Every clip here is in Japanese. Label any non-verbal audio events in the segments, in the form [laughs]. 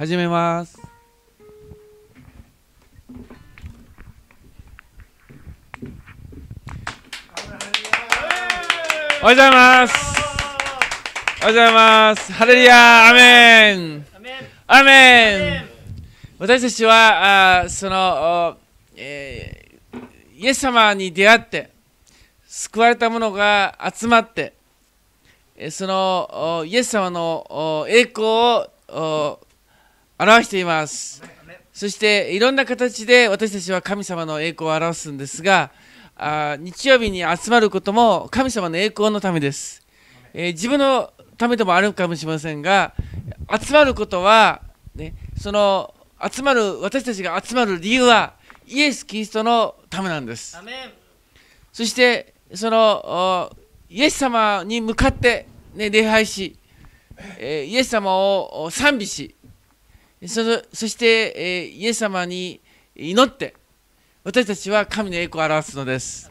始めますおはようございますおはようございますハレリアアメンアメン私たちはあその、えー、イエス様に出会って救われた者が集まってそのイエス様の栄光を表していますそしていろんな形で私たちは神様の栄光を表すんですがあ日曜日に集まることも神様の栄光のためです、えー、自分のためでもあるかもしれませんが集まることは、ね、その集まる私たちが集まる理由はイエス・キリストのためなんですそしてそのイエス様に向かって、ね、礼拝し、えー、イエス様を賛美しそのそして、えー、イエス様に祈って私たちは神の栄光を表すのです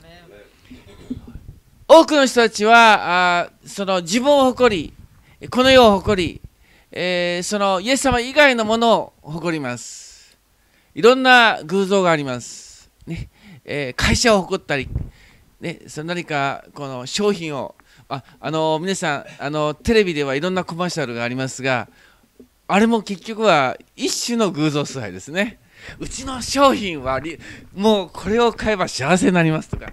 多くの人たちはあその自分を誇りこの世を誇り、えー、そのイエス様以外のものを誇りますいろんな偶像があります、ねえー、会社を誇ったり、ね、その何かこの商品をああの皆さんあのテレビではいろんなコマーシャルがありますがあれも結局は一種の偶像崇拝ですねうちの商品はもうこれを買えば幸せになりますとか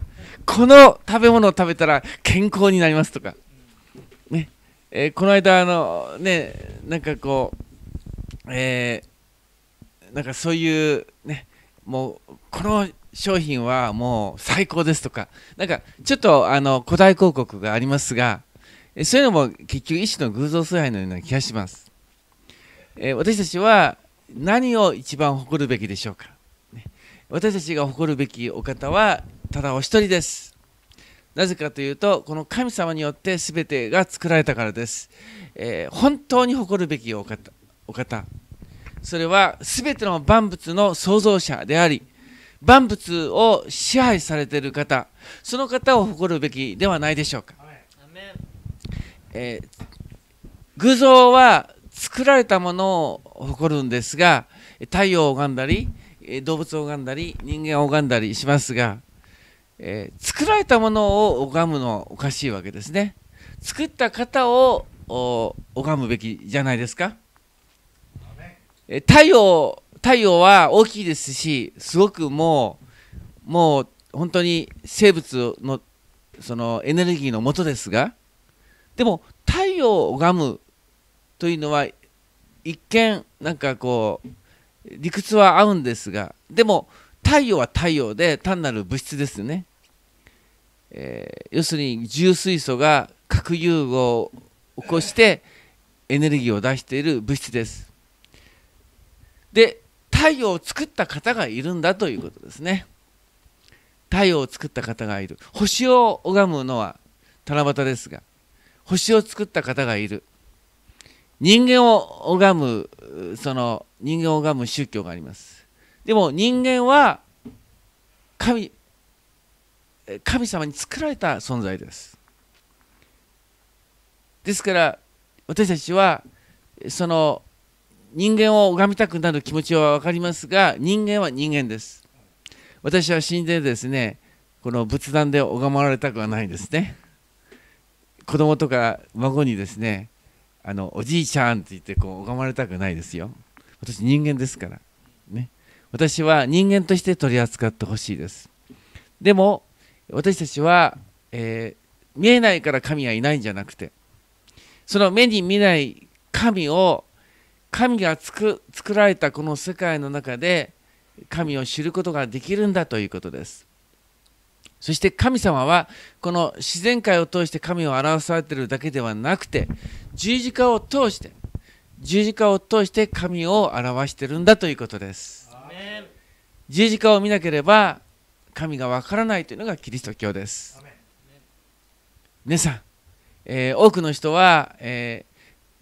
この食べ物を食べたら健康になりますとか、ねえー、この間あのねなんかこう、えー、なんかそういうねもうこの商品はもう最高ですとかなんかちょっとあの古代広告がありますがそういうのも結局一種の偶像崇拝のような気がします。え私たちは何を一番誇るべきでしょうか、ね、私たちが誇るべきお方はただお一人ですなぜかというとこの神様によって全てが作られたからです、えー、本当に誇るべきお方お方それは全ての万物の創造者であり万物を支配されている方その方を誇るべきではないでしょうか、えー、偶像は作られたものを誇るんですが太陽を拝んだり動物を拝んだり人間を拝んだりしますが、えー、作られたものを拝むのはおかしいわけですね作った方を拝むべきじゃないですか、え太陽太陽は大きいですしすごくもうもう本当に生物のそのエネルギーのもとですがでも太陽を拝むというのは一見なんかこう理屈は合うんですがでも太陽は太陽で単なる物質ですね、えー、要するに重水素が核融合を起こしてエネルギーを出している物質ですで太陽を作った方がいるんだということですね太陽を作った方がいる星を拝むのは七夕ですが星を作った方がいる人間を拝むその人間を拝む宗教がありますでも人間は神神様に作られた存在ですですから私たちはその人間を拝みたくなる気持ちは分かりますが人間は人間です私は死んでですねこの仏壇で拝まれたくはないんですね子供とか孫にですねあのおじいちゃんって言ってこう拝まれたくないですよ私人間ですからね私は人間として取り扱ってほしいですでも私たちは、えー、見えないから神はいないんじゃなくてその目に見ない神を神が作られたこの世界の中で神を知ることができるんだということですそして神様はこの自然界を通して神を表されているだけではなくて十字架を通して十字架を通して神を表してるんだということです十字架を見なければ神がわからないというのがキリスト教です皆さん、えー、多くの人は、え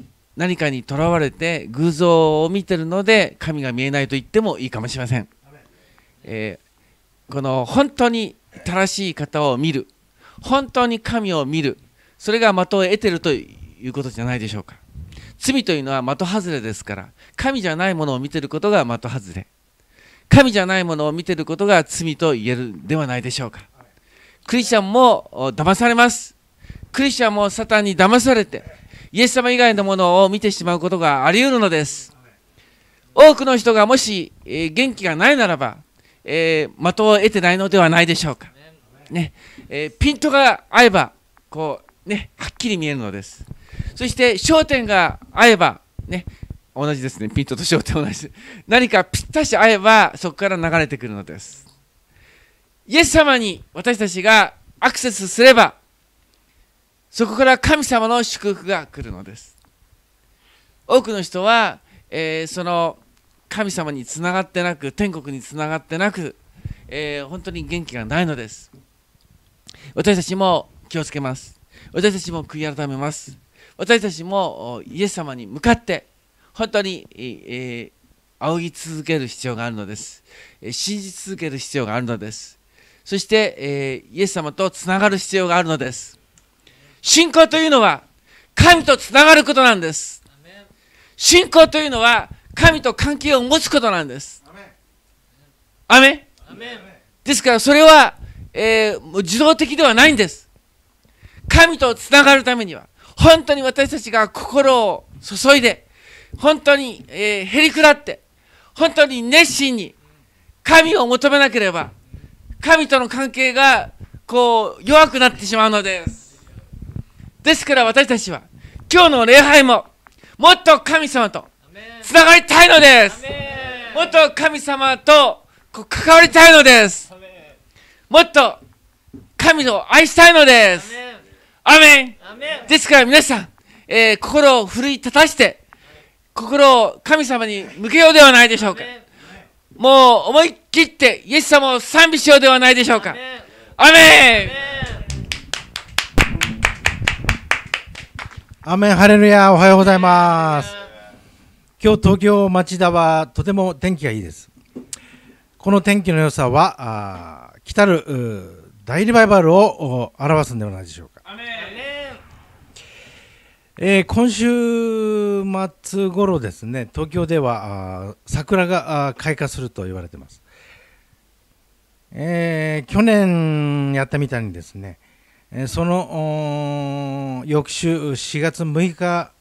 ー、何かにとらわれて偶像を見てるので神が見えないと言ってもいいかもしれません、えー、この本当に正しい方を見る本当に神を見るそれが的を得てるということじゃないでしょうか罪というのは的外れですから神じゃないものを見てることが的外れ神じゃないものを見てることが罪と言えるではないでしょうかクリスチャンも騙されますクリスチャンもサタンに騙されてイエス様以外のものを見てしまうことがあり得るのです多くの人がもし元気がないならばえー、的を得てないのではないでしょうか。ねえー、ピントが合えばこう、ね、はっきり見えるのです。そして焦点が合えば、ね、同じですね、ピントと焦点同じ何かぴったし合えばそこから流れてくるのです。イエス様に私たちがアクセスすればそこから神様の祝福が来るのです。多くの人は、えー、その神様につながってなく天国につながってなく、えー、本当に元気がないのです私たちも気をつけます私たちも悔い改めます私たちもイエス様に向かって本当に、えー、仰ぎ続ける必要があるのです、え信じ続ける必要があるのですそして、えー、イエス様とつながる必要があるのです信仰というのは神とつながることなんです信仰というのは神と関係を持つことなんです。アメですからそれは、えー、自動的ではないんです。神とつながるためには本当に私たちが心を注いで本当に、えー、へりくだって本当に熱心に神を求めなければ神との関係がこう弱くなってしまうのですですから私たちは今日の礼拝ももっと神様とつながりたいのですもっと神様と関わりたいのですもっと神を愛したいのですアメンですから皆さん、えー、心を奮い立たして心を神様に向けようではないでしょうかもう思い切ってイエス様を賛美しようではないでしょうかアメンアメンハレルヤおはようございます今日東京町田はとても天気がいいです。この天気の良さはあ来たる大リバイバルを表すんではないでしょうか。えー、今週末頃ですね、東京では桜が開花すると言われてます。えー、去年やったみたいにですね、えその翌週4月6日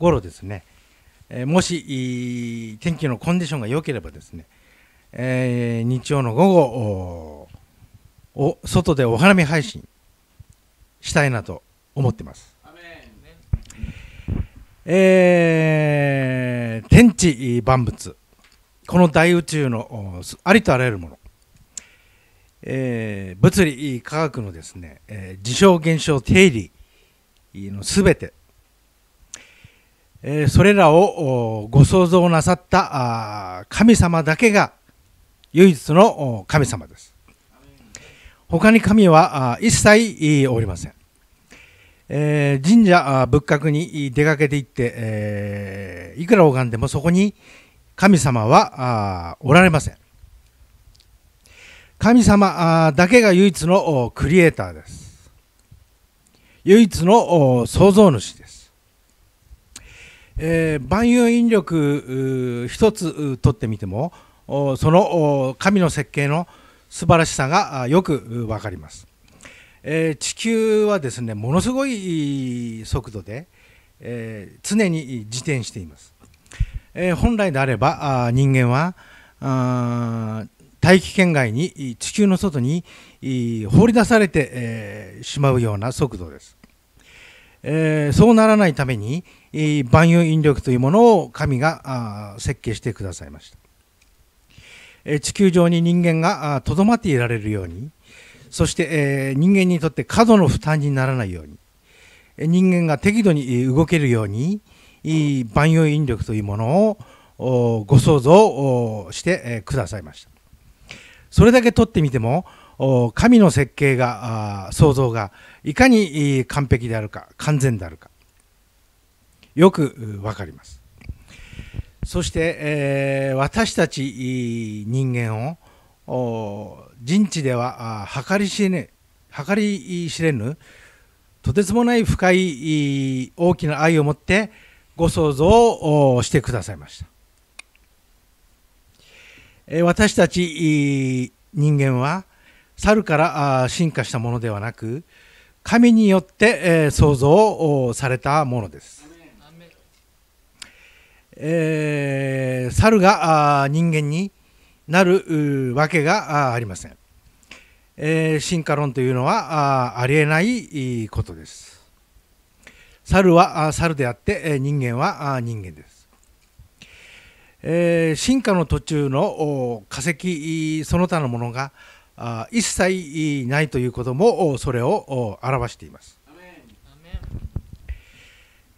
頃ですね、えもし天気のコンディションが良ければですね、えー、日曜の午後お外でお花見配信したいなと思ってます。えー、天地万物この大宇宙のありとあらゆるもの、えー、物理科学のですね、えー、事象現象定理のすべてえそれらをご想像なさった神様だけが唯一の神様です。他に神は一切おりません。え神社仏閣に出かけていって、えいくら拝んでもそこに神様はおられません。神様だけが唯一のクリエイターです。唯一の創造主です。えー、万有引力一つとってみてもその神の設計の素晴らしさがよく分かります、えー、地球はですねものすごい速度で、えー、常に自転しています、え本来であればあ人間はあ大気圏外に地球の外に放り出されて、えしまうような速度ですえー、そうならないために、万有引力というものを神が設計してくださいました、え地球上に人間がとどまっていられるようにそして、え人間にとって過度の負担にならないように人間が適度に動けるように万有引力というものをご想像してくださいましたそれだけ取ってみても神の設計が想像がいかに完璧であるか完全であるかよくわかりますそして、え私たち人間を人知では計り知れぬ計り知れぬとてつもない深い大きな愛を持ってご想像をしてくださいました、え私たち人間は猿から進化したものではなく神によって創造されたものです。えー、猿が人間になるわけがありません。えー、進化論というのはありえないことです。猿は猿であって人間は人間です。え進化の途中の化石その他のものがあ一切ないということもそれを表しています、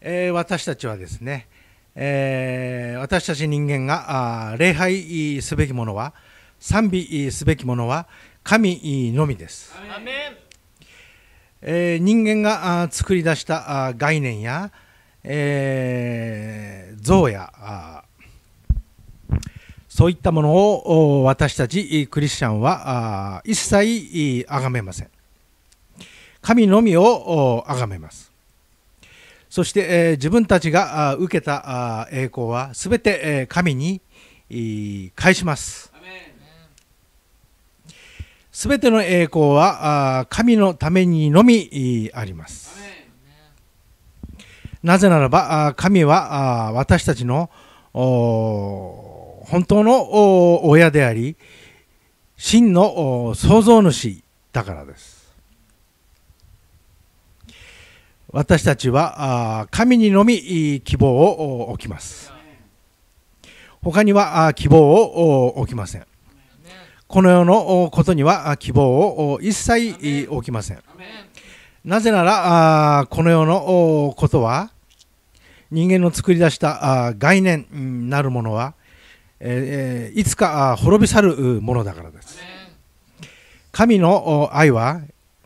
え私たちはですね、え私たち人間が礼拝すべきものは賛美すべきものは神のみです、え人間が作り出した概念や、えー、像やそういったものを私たちクリスチャンは一切崇めません。神のみを崇めます。そして、自分たちが受けた栄光は全て神に返します。全ての栄光は神のためにのみあります。なぜならば神は私たちの本当の親であり真の創造主だからです私たちは神にのみ希望を置きます他には希望を置きませんこの世のことには希望を一切置きませんなぜならこの世のことは人間の作り出した概念なるものはえー、いつか滅び去るものだからです神の愛は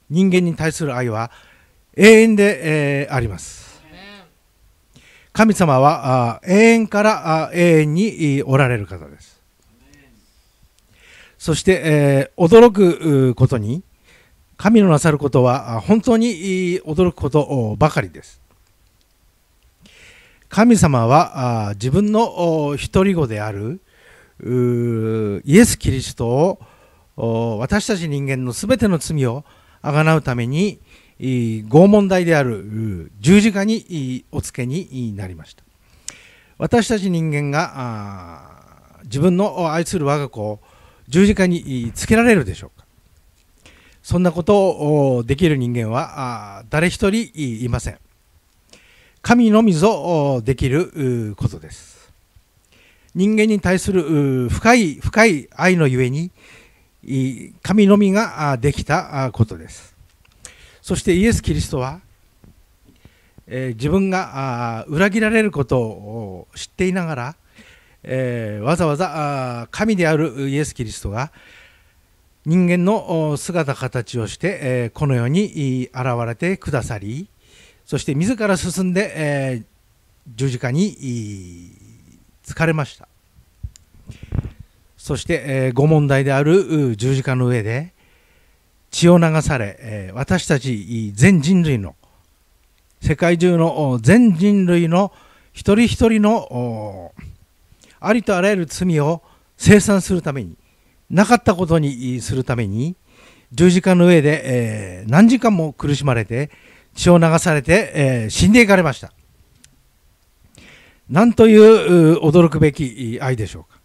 人間に対する愛は永遠で、えー、あります神様は永遠から永遠におられる方ですそして、えー、驚くことに神のなさることは本当に驚くことばかりです神様は自分の独り子であるイエス・キリストを私たち人間の全ての罪をあがなうために拷問台である十字架にお付けになりました私たち人間が自分の愛する我が子を十字架につけられるでしょうかそんなことをできる人間は誰一人いません神のみぞできることです。人間に対する深い深い愛のゆえに、神のみができたことです。そしてイエス・キリストは、え自分が裏切られることを知っていながら、えわざわざ神であるイエス・キリストが人間の姿形をして、えこの世に現れてくださりそして自ら進んで、えー、十字架に疲れましたそして、えー、ご問題である十字架の上で血を流され、えー、私たち全人類の世界中の全人類の一人一人のありとあらゆる罪を清算するためになかったことにするために十字架の上で、えー、何時間も苦しまれて血を流されて、えー、死んでいかれました。なんという驚くべき愛でしょうか。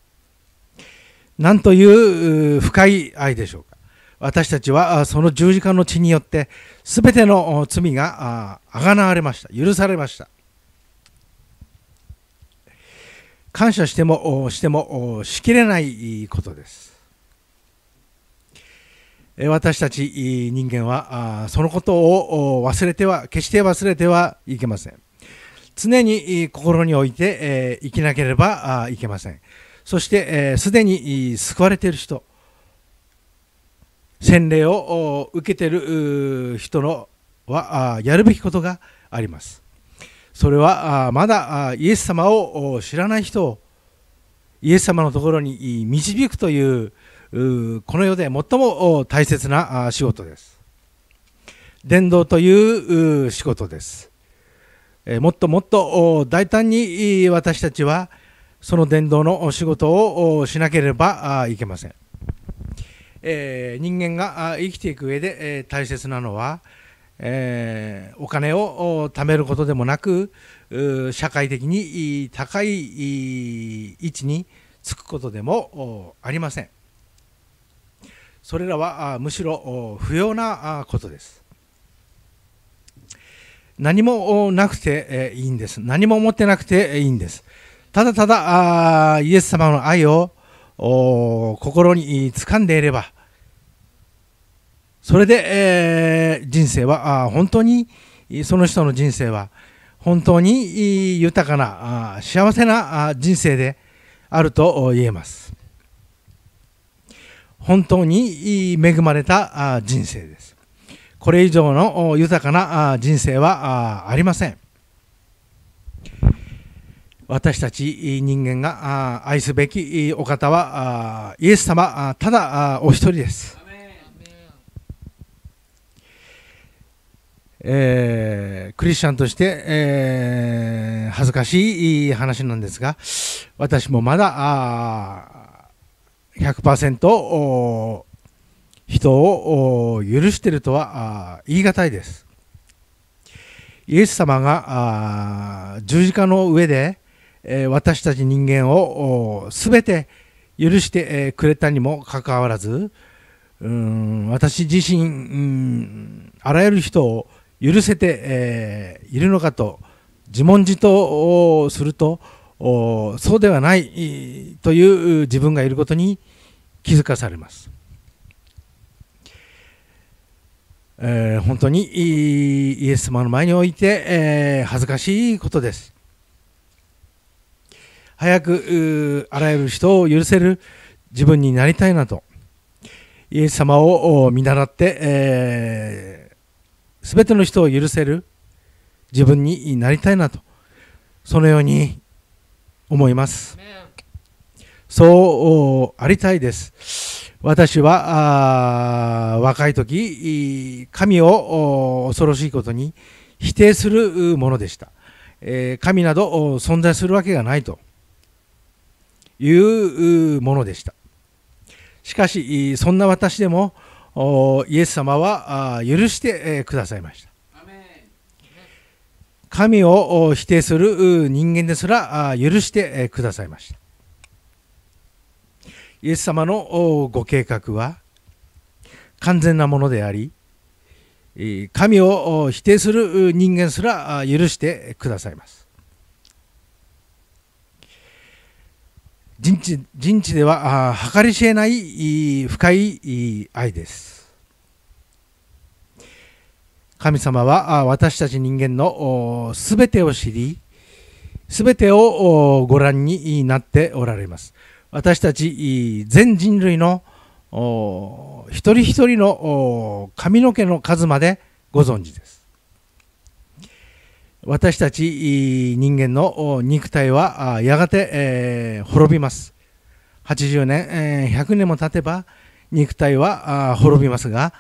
なんという深い愛でしょうか。私たちはその十字架の血によって全ての罪があがなわれました。許されました。感謝してもしてもしきれないことです。私たち人間はそのことを忘れては決して忘れてはいけません常に心に置いて生きなければいけませんそしてすでに救われている人洗礼を受けている人のはやるべきことがありますそれはまだイエス様を知らない人をイエス様のところに導くというこの世で最も大切な仕事です。伝道という仕事です。もっともっと大胆に私たちはその伝道の仕事をしなければいけません。え人間が生きていく上で大切なのは、えお金を貯めることでもなく社会的に高い位置につくことでもありません。それらはむしろ不要なことです何もなくていいんです何も持ってなくていいんですただただイエス様の愛を心に掴んでいればそれで、えー、人生はあ本当にその人の人生は本当に豊かな幸せな人生であると言えます本当に恵まれた人生です。これ以上の豊かな人生はありません。私たち人間が愛すべきお方はイエス様ただお一人です。えー、クリスチャンとして、えー、恥ずかしい話なんですが私もまだ100%人を許しているとは言い難いです。イエス様が十字架の上で私たち人間を全て許してくれたにもかかわらず私自身あらゆる人を許せているのかと自問自答をするとそうではないという自分がいることに気づかされます。えー、本当にイエス様の前において、えー、恥ずかしいことです。早くあらゆる人を許せる自分になりたいなとイエス様を見習って、えー、全ての人を許せる自分になりたいなとそのように思いますそうありたいです私は若い時神を恐ろしいことに否定するものでした、え神など存在するわけがないというものでしたしかしそんな私でもイエス様は許してくださいました神を否定する人間ですら許してくださいました。イエス様のご計画は完全なものであり、神を否定する人間すら許してくださいます。人知人知では計り知れない深い愛です。神様は私たち人間の全てを知り全てをご覧になっておられます私たち全人類の一人一人の髪の毛の数までご存知です私たち人間の肉体はやがて滅びます80年100年も経てば肉体は滅びますが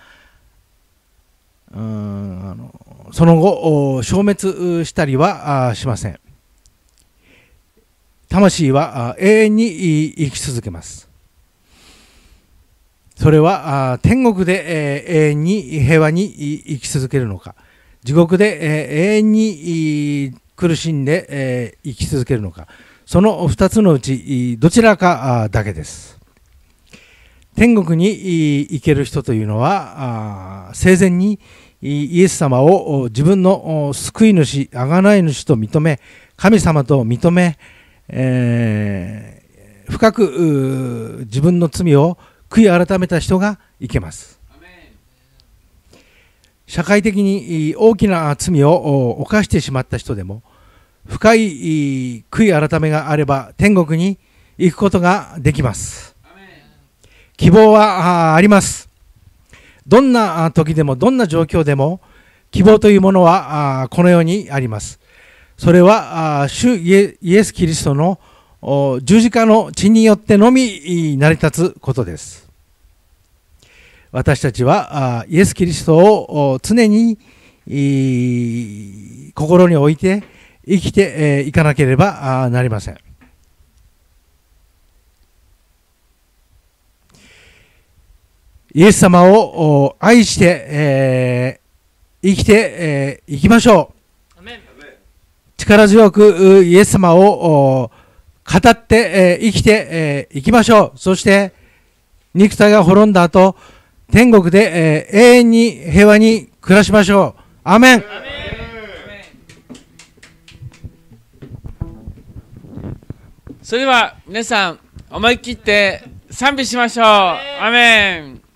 うんあのその後消滅したりはしません魂は永遠に生き続けますそれは天国で永遠に平和に生き続けるのか地獄で永遠に苦しんで生き続けるのかその2つのうちどちらかだけです天国に行ける人というのは生前にイエス様を自分の救い主贖い主と認め神様と認め、えー、深く自分の罪を悔い改めた人がいけます社会的に大きな罪を犯してしまった人でも深い悔い改めがあれば天国に行くことができます希望はあります。どんな時でもどんな状況でも希望というものはこのようにあります。それは主イエス・キリストの十字架の血によってのみ成り立つことです。私たちはイエス・キリストを常に心に置いて生きていかなければなりません。イエス様を愛して、えー、生きてい、えー、きましょう。力強くイエス様を語って、えー、生きてい、えー、きましょう。そして、肉体が滅んだ後、天国で、えー、永遠に平和に暮らしましょう。アメンそれでは皆さん思い切って賛美しましょう。アメン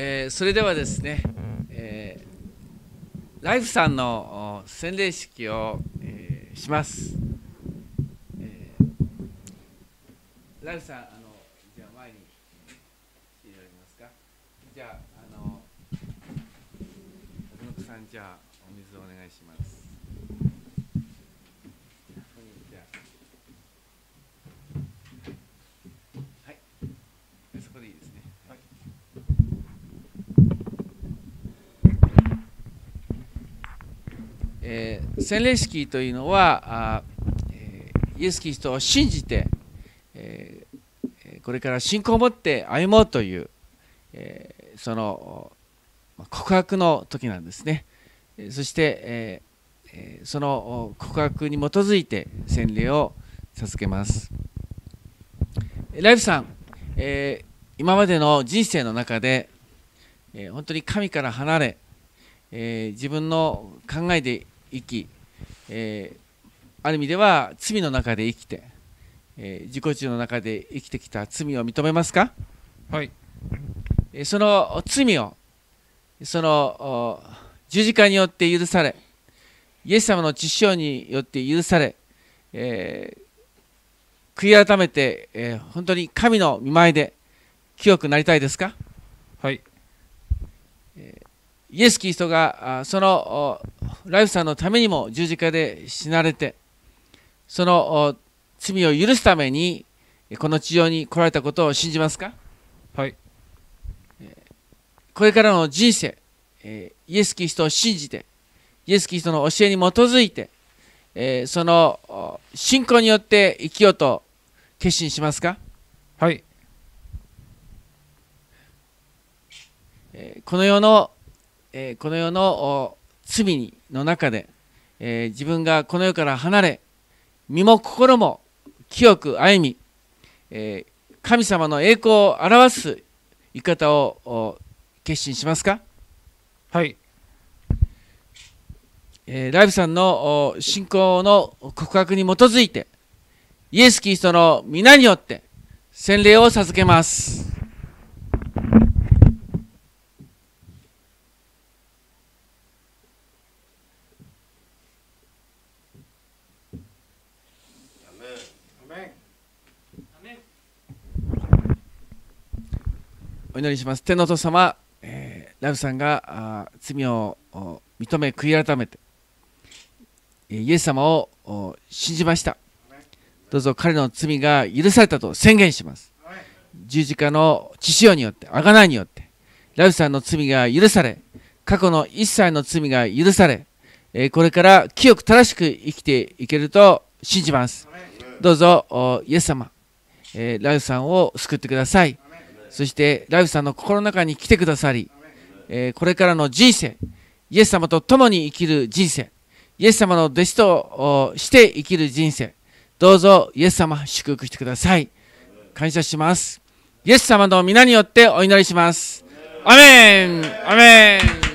えー、それではですね、えー、ライフさんの洗礼式を、えー、します、えー、ライフさんあのじゃあ前に来ていただけますかじゃああの奥さんじゃあお水をお願いします洗礼式というのはイエス・キリストを信じてこれから信仰を持って歩もうというその告白の時なんですねそしてその告白に基づいて洗礼を授けますライフさん、え今までの人生の中で、え本当に神から離れ、え自分の考えで生き、えー、ある意味では罪の中で生きて、えー、自己中の中で生きてきた罪を認めますかはい、えー、その罪をその十字架によって許されイエス様の血潮によって許され、え悔い改めて、え本当に神の見舞いで清くなりたいですかはいイエス・キリストがそのライフさんのためにも十字架で死なれてその罪を許すためにこの地上に来られたことを信じますかはいこれからの人生イエス・キリストを信じてイエス・キリストの教えに基づいてその信仰によって生きようと決心しますかはいこの世のえこの世の罪の中で、え自分がこの世から離れ身も心も清く歩み、え神様の栄光を表す生き方を決心しますかはい、えライブさんの信仰の告白に基づいてイエス・キリストの皆によって洗礼を授けます。お祈りします天お父様、えー、ラブさんが罪を認め悔い改めてイエス様を信じましたどうぞ彼の罪が許されたと宣言します十字架の血潮によって贖いによってラブさんの罪が許され過去の一切の罪が許されこれから清く正しく生きていけると信じますどうぞイエス様ラウさんを救ってくださいそしてライフさんの心の中に来てくださり、えこれからの人生イエス様と共に生きる人生イエス様の弟子として生きる人生どうぞイエス様祝福してください感謝しますイエス様の皆によってお祈りしますアメンアメン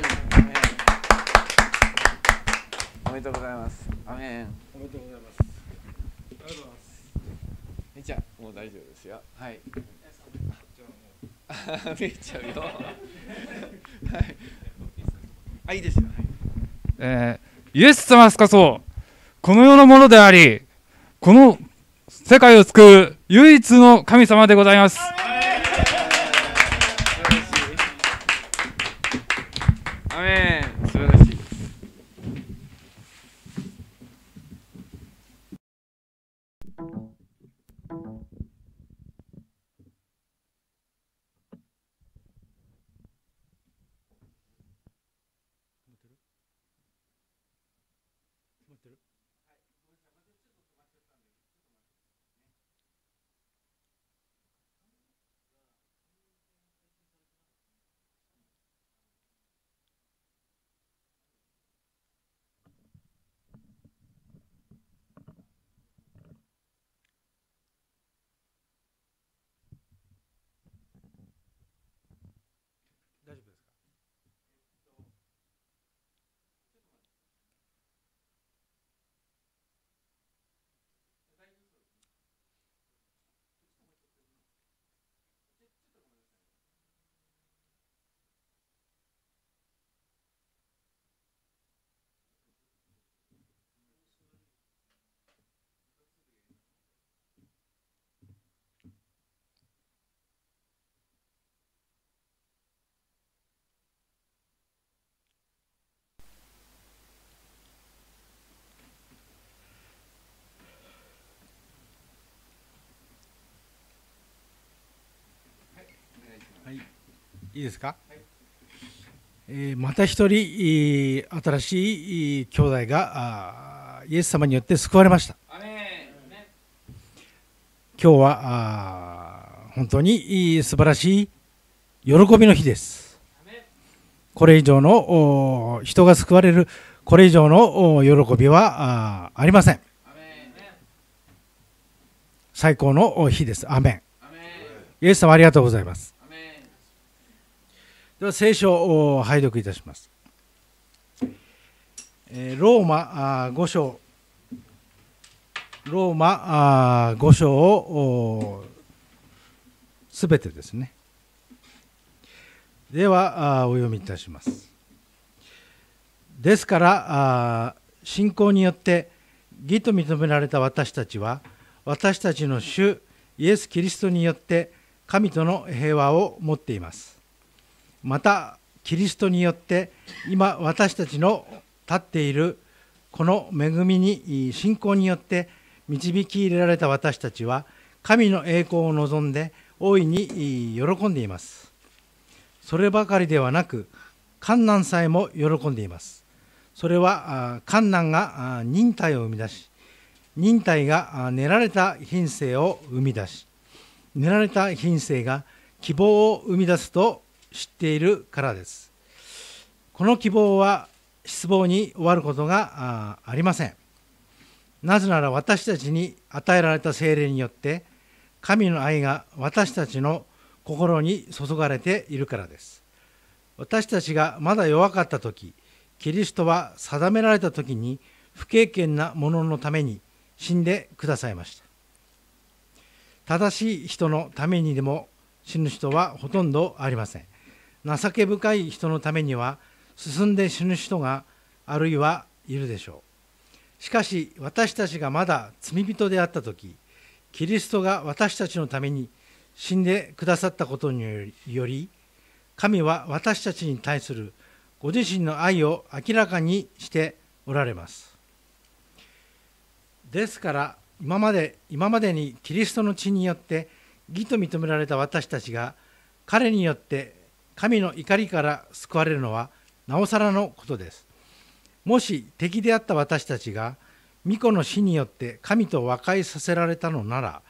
[laughs] 見えちゃうよ [laughs] はいあいいですよ、えー、イエス様すかそうこの世のものでありこの世界を救う唯一の神様でございます、アメンいいですか、はい、えー、また一人新しい兄弟がイエス様によって救われました今日は本当に素晴らしい喜びの日ですこれ以上の人が救われるこれ以上の喜びはありません最高の日ですアメンイエス様ありがとうございますでは聖書を拝読いたします。ローマ5章、ローマ5章をすべてですね。では、お読みいたします。ですから、信仰によって義と認められた私たちは、私たちの主イエス・キリストによって神との平和を持っています。またキリストによって今私たちの立っているこの恵みに信仰によって導き入れられた私たちは神の栄光を望んで大いに喜んでいますそればかりではなく観難さえも喜んでいますそれは観難が忍耐を生み出し忍耐が練られた品性を生み出し練られた品性が希望を生み出すと知っているからですこの希望は失望に終わることがありませんなぜなら私たちに与えられた精霊によって神の愛が私たちの心に注がれているからです私たちがまだ弱かった時キリストは定められた時に不経験な者のために死んでくださいました正しい人のためにでも死ぬ人はほとんどありません情け深い人のためには進んで死ぬ人があるいはいるでしょうしかし私たちがまだ罪人であった時キリストが私たちのために死んでくださったことにより神は私たちに対するご自身の愛を明らかにしておられますですから今まで今までにキリストの血によって義と認められた私たちが彼によって神の怒りから救われるのはなおさらのことです。もし敵であった私たちが巫女の死によって神と和解させられたのなら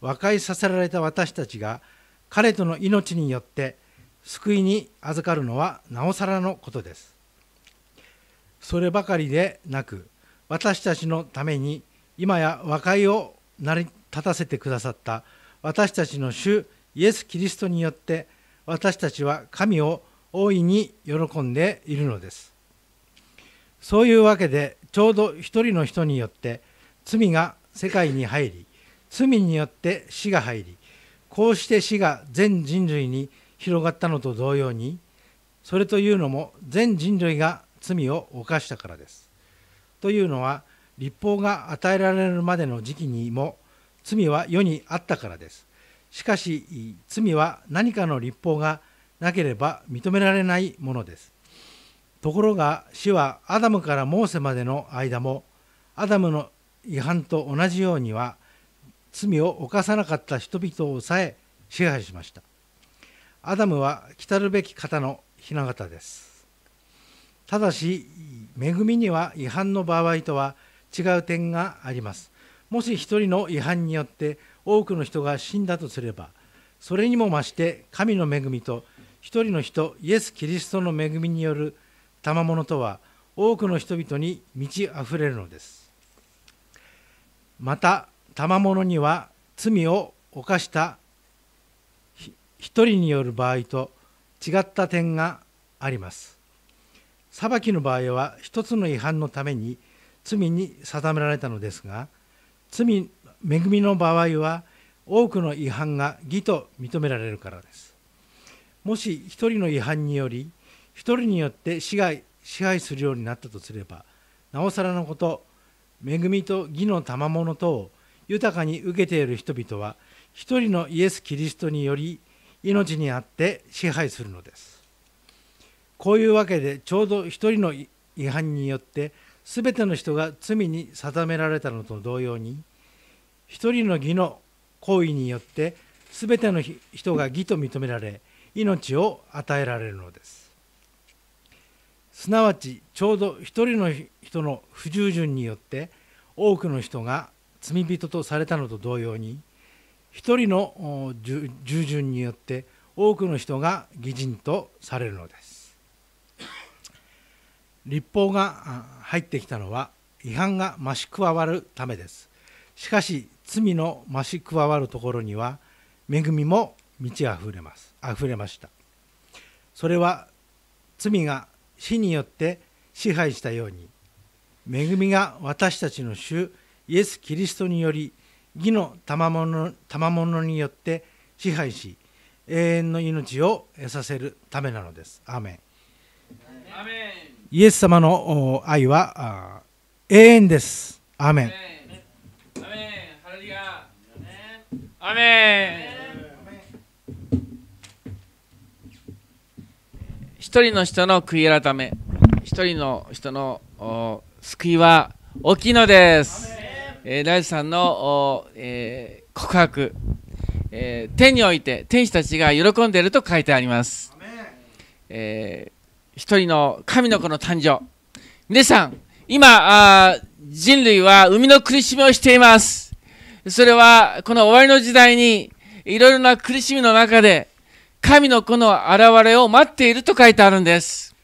和解させられた私たちが彼との命によって救いに預かるのはなおさらのことです。そればかりでなく私たちのために今や和解を成り立たせてくださった私たちの主イエス・キリストによって私たちは神を大いに喜んでいるのですそういうわけでちょうど一人の人によって罪が世界に入り罪によって死が入りこうして死が全人類に広がったのと同様にそれというのも全人類が罪を犯したからです。というのは立法が与えられるまでの時期にも罪は世にあったからです。しかし罪は何かの立法がなければ認められないものですところが死はアダムからモーセまでの間もアダムの違反と同じようには罪を犯さなかった人々をさえ支配しましたアダムは来たるべき方の雛形ですただし恵みには違反の場合とは違う点がありますもし一人の違反によって多くの人が死んだとすればそれにも増して神の恵みと一人の人イエス・キリストの恵みによる賜物とは多くの人々に満ち溢れるのですまた賜物には罪を犯した一人による場合と違った点があります裁きの場合は一つの違反のために罪に定められたのですが罪恵みの場合は多くの違反が義と認められるからですもし一人の違反により一人によって支配支配するようになったとすればなおさらのこと恵みと義の賜物とを豊かに受けている人々は一人のイエス・キリストにより命にあって支配するのですこういうわけでちょうど一人の違反によって全ての人が罪に定められたのと同様に一人の義の行為によって全ての人が義と認められ命を与えられるのですすなわちちょうど一人の人の不従順によって多くの人が罪人とされたのと同様に一人の従順によって多くの人が義人とされるのです立法が入ってきたのは違反が増し加わるためですしかし罪の増し加わるところには恵みも満ちあふれますあふれましたそれは罪が死によって支配したように恵みが私たちの主イエス・キリストにより義の賜物賜物によって支配し永遠の命を得させるためなのです。アメンイエス様の愛は永遠です。アメンアメ一人の人の悔い改め一人の人の救いは大きいのです、えー、大地さんの、えー、告白、えー、天において天使たちが喜んでいると書いてありますえー、一人の神の子の誕生皆さん今あ人類は生みの苦しみをしていますそれはこの終わりの時代にいろいろな苦しみの中で神の子の現れを待っていると書いてあるんです。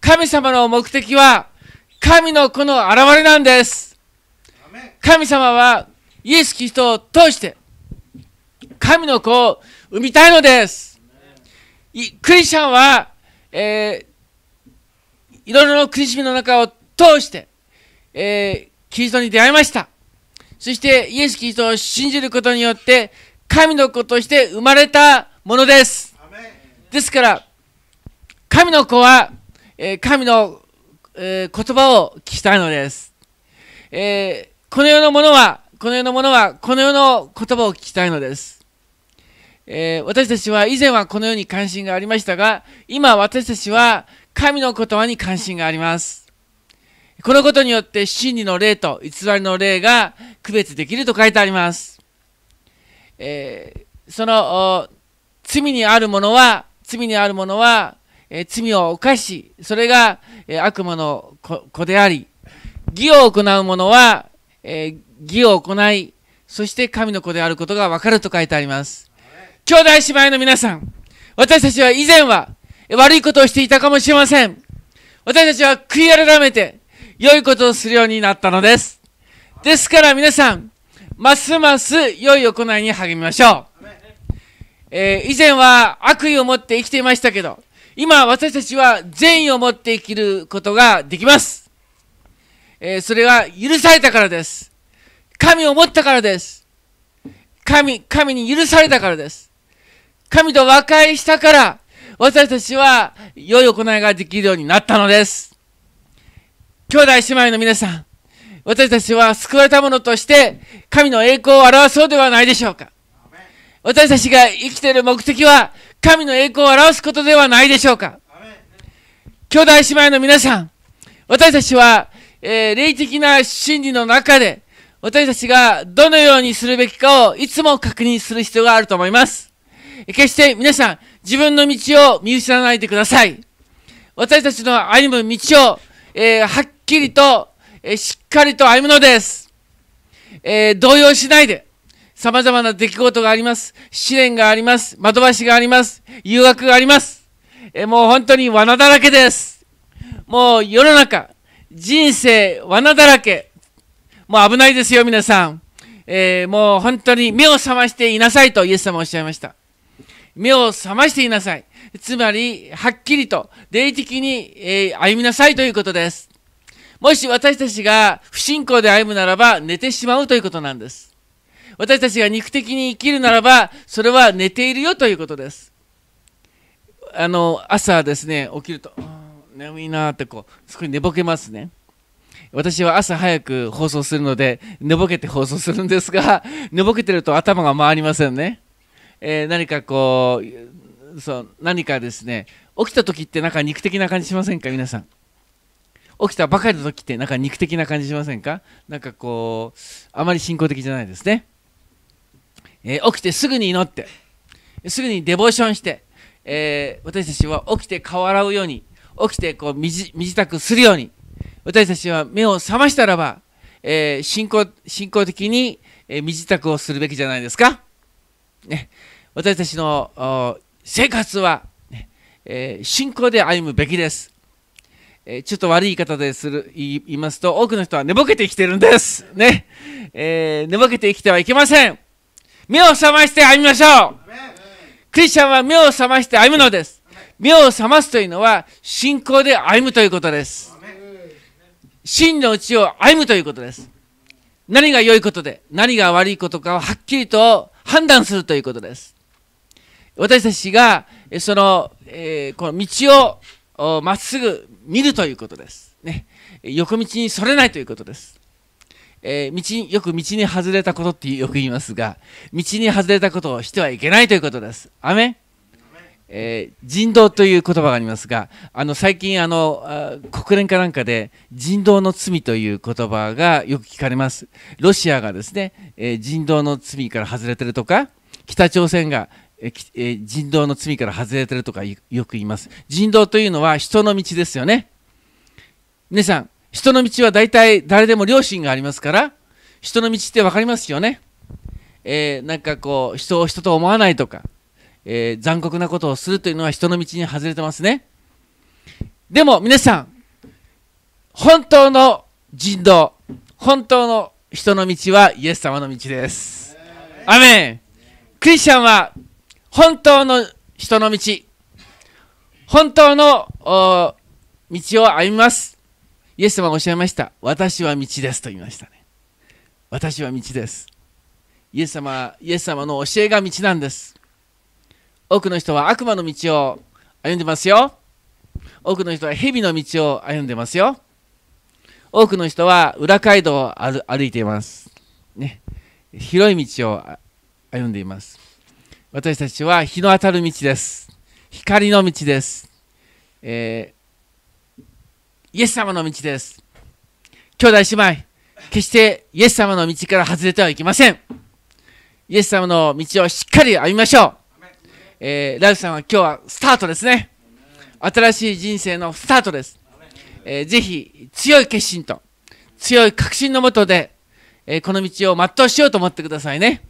神様の目的は神の子の現れなんです。神様はイエス・キリストを通して神の子を産みたいのです。クリスチャンは、えー、いろいろな苦しみの中を通して、えー、キリストに出会いました。そしてイエス・キリストを信じることによって神の子として生まれたものですですから神の子は、えー、神の、えー、言葉を聞きたいのです、えー、この世のものはこの世のものはこの世の言葉を聞きたいのですえー、私たちは以前はこのように関心がありましたが今私たちは神の言葉に関心がありますこのことによって真理の霊と偽りの霊が区別できると書いてあります。えー、その罪にあるものは罪にあるものは、えー、罪を犯しそれが、えー、悪魔の子であり義を行う者は、え義を行いそして神の子であることがわかると書いてあります。兄弟姉妹の皆さん私たちは以前は悪いことをしていたかもしれません。私たちは悔い改めて良いことをするようになったのです。ですから皆さん、ますます良い行いに励みましょう。えー、以前は悪意を持って生きていましたけど、今私たちは善意を持って生きることができます。えー、それは許されたからです。神を持ったからです。神、神に許されたからです。神と和解したから、私たちは良い行いができるようになったのです。兄弟姉妹の皆さん、私たちは救われたものとして、神の栄光を表そうではないでしょうか。私たちが生きている目的は、神の栄光を表すことではないでしょうか。兄弟姉妹の皆さん、私たちは、えー、霊的な真理の中で、私たちがどのようにするべきかをいつも確認する必要があると思います。決して皆さん、自分の道を見失わないでください。私たちの歩む道を、えー、はっきりと、えしっかりと歩むのです。えー、動揺しないで、様々な出来事があります。試練があります。的橋があります。誘惑があります。えー、もう本当に罠だらけです。もう世の中、人生罠だらけ。もう危ないですよ、皆さん。えー、もう本当に目を覚ましていなさいとイエス様おっしゃいました。目を覚ましていなさい。つまり、はっきりと、霊的に、えー、歩みなさいということです。もし私たちが不信仰で歩むならば寝てしまうということなんです。私たちが肉的に生きるならばそれは寝ているよということです。あの朝ですね起きると眠いなってこうすごい寝ぼけますね。私は朝早く放送するので寝ぼけて放送するんですが [laughs] 寝ぼけてると頭が回りませんね。えー、何かこうそう何かですね起きた時ってなんか肉的な感じしませんか皆さん。起きたばかりの時ってなんか肉的な感じしませんかなんかこうあまり信仰的じゃないですね、えー、起きてすぐに祈ってすぐにデボーションして、えー、私たちは起きて顔洗うように起きてこう身支度するように私たちは目を覚ましたらば、えー、信仰信仰的に、え身支度をするべきじゃないですか、ね、私たちの生活は、ね、え信仰で歩むべきですえちょっと悪い言い方でする言いますと多くの人は寝ぼけて生きてるんですね、えー、寝ぼけて生きてはいけません目を覚まして歩みましょうクリスチャンは目を覚まして歩むのです目を覚ますというのは信仰で歩むということです真のうちを歩むということです何が良いことで何が悪いことかをはっきりと判断するということです私たちがその、えー、この道をまっすぐ見るということです。ね、横道にそれないということです。えー、道よく道に外れたことってよく言いますが道に外れたことをしてはいけないということです。アメえー、人道という言葉がありますがあの最近あの国連かなんかで人道の罪という言葉がよく聞かれますロシアがですね、えー、人道の罪から外れてるとか北朝鮮がええ人道の罪から外れてるとかよく言います。人道というのは人の道ですよね。皆さん、人の道は大体誰でも良心がありますから、人の道って分かりますよね。えー、なんかこう、人を人と思わないとか、えー、残酷なことをするというのは人の道に外れてますね。でも皆さん、本当の人道、本当の人の道はイエス様の道です。アメンクリスチャンは本当の人の道、本当の道を歩みます。イエス様がおっしゃいました。私は道ですと言いましたね。私は道です。イエス様、イエス様の教えが道なんです。多くの人は悪魔の道を歩んでますよ。多くの人は蛇の道を歩んでますよ。多くの人は裏街道を歩いています。ね、広い道を歩んでいます。私たちは日の当たる道です。光の道です。えー、イエス様の道です。兄弟姉妹、決してイエス様の道から外れてはいけません。イエス様の道をしっかり歩みましょう。えー、ラルさんは今日はスタートですね。新しい人生のスタートです。えー、ぜひ強い決心と強い確信のもとで、えー、この道を全うしようと思ってくださいね。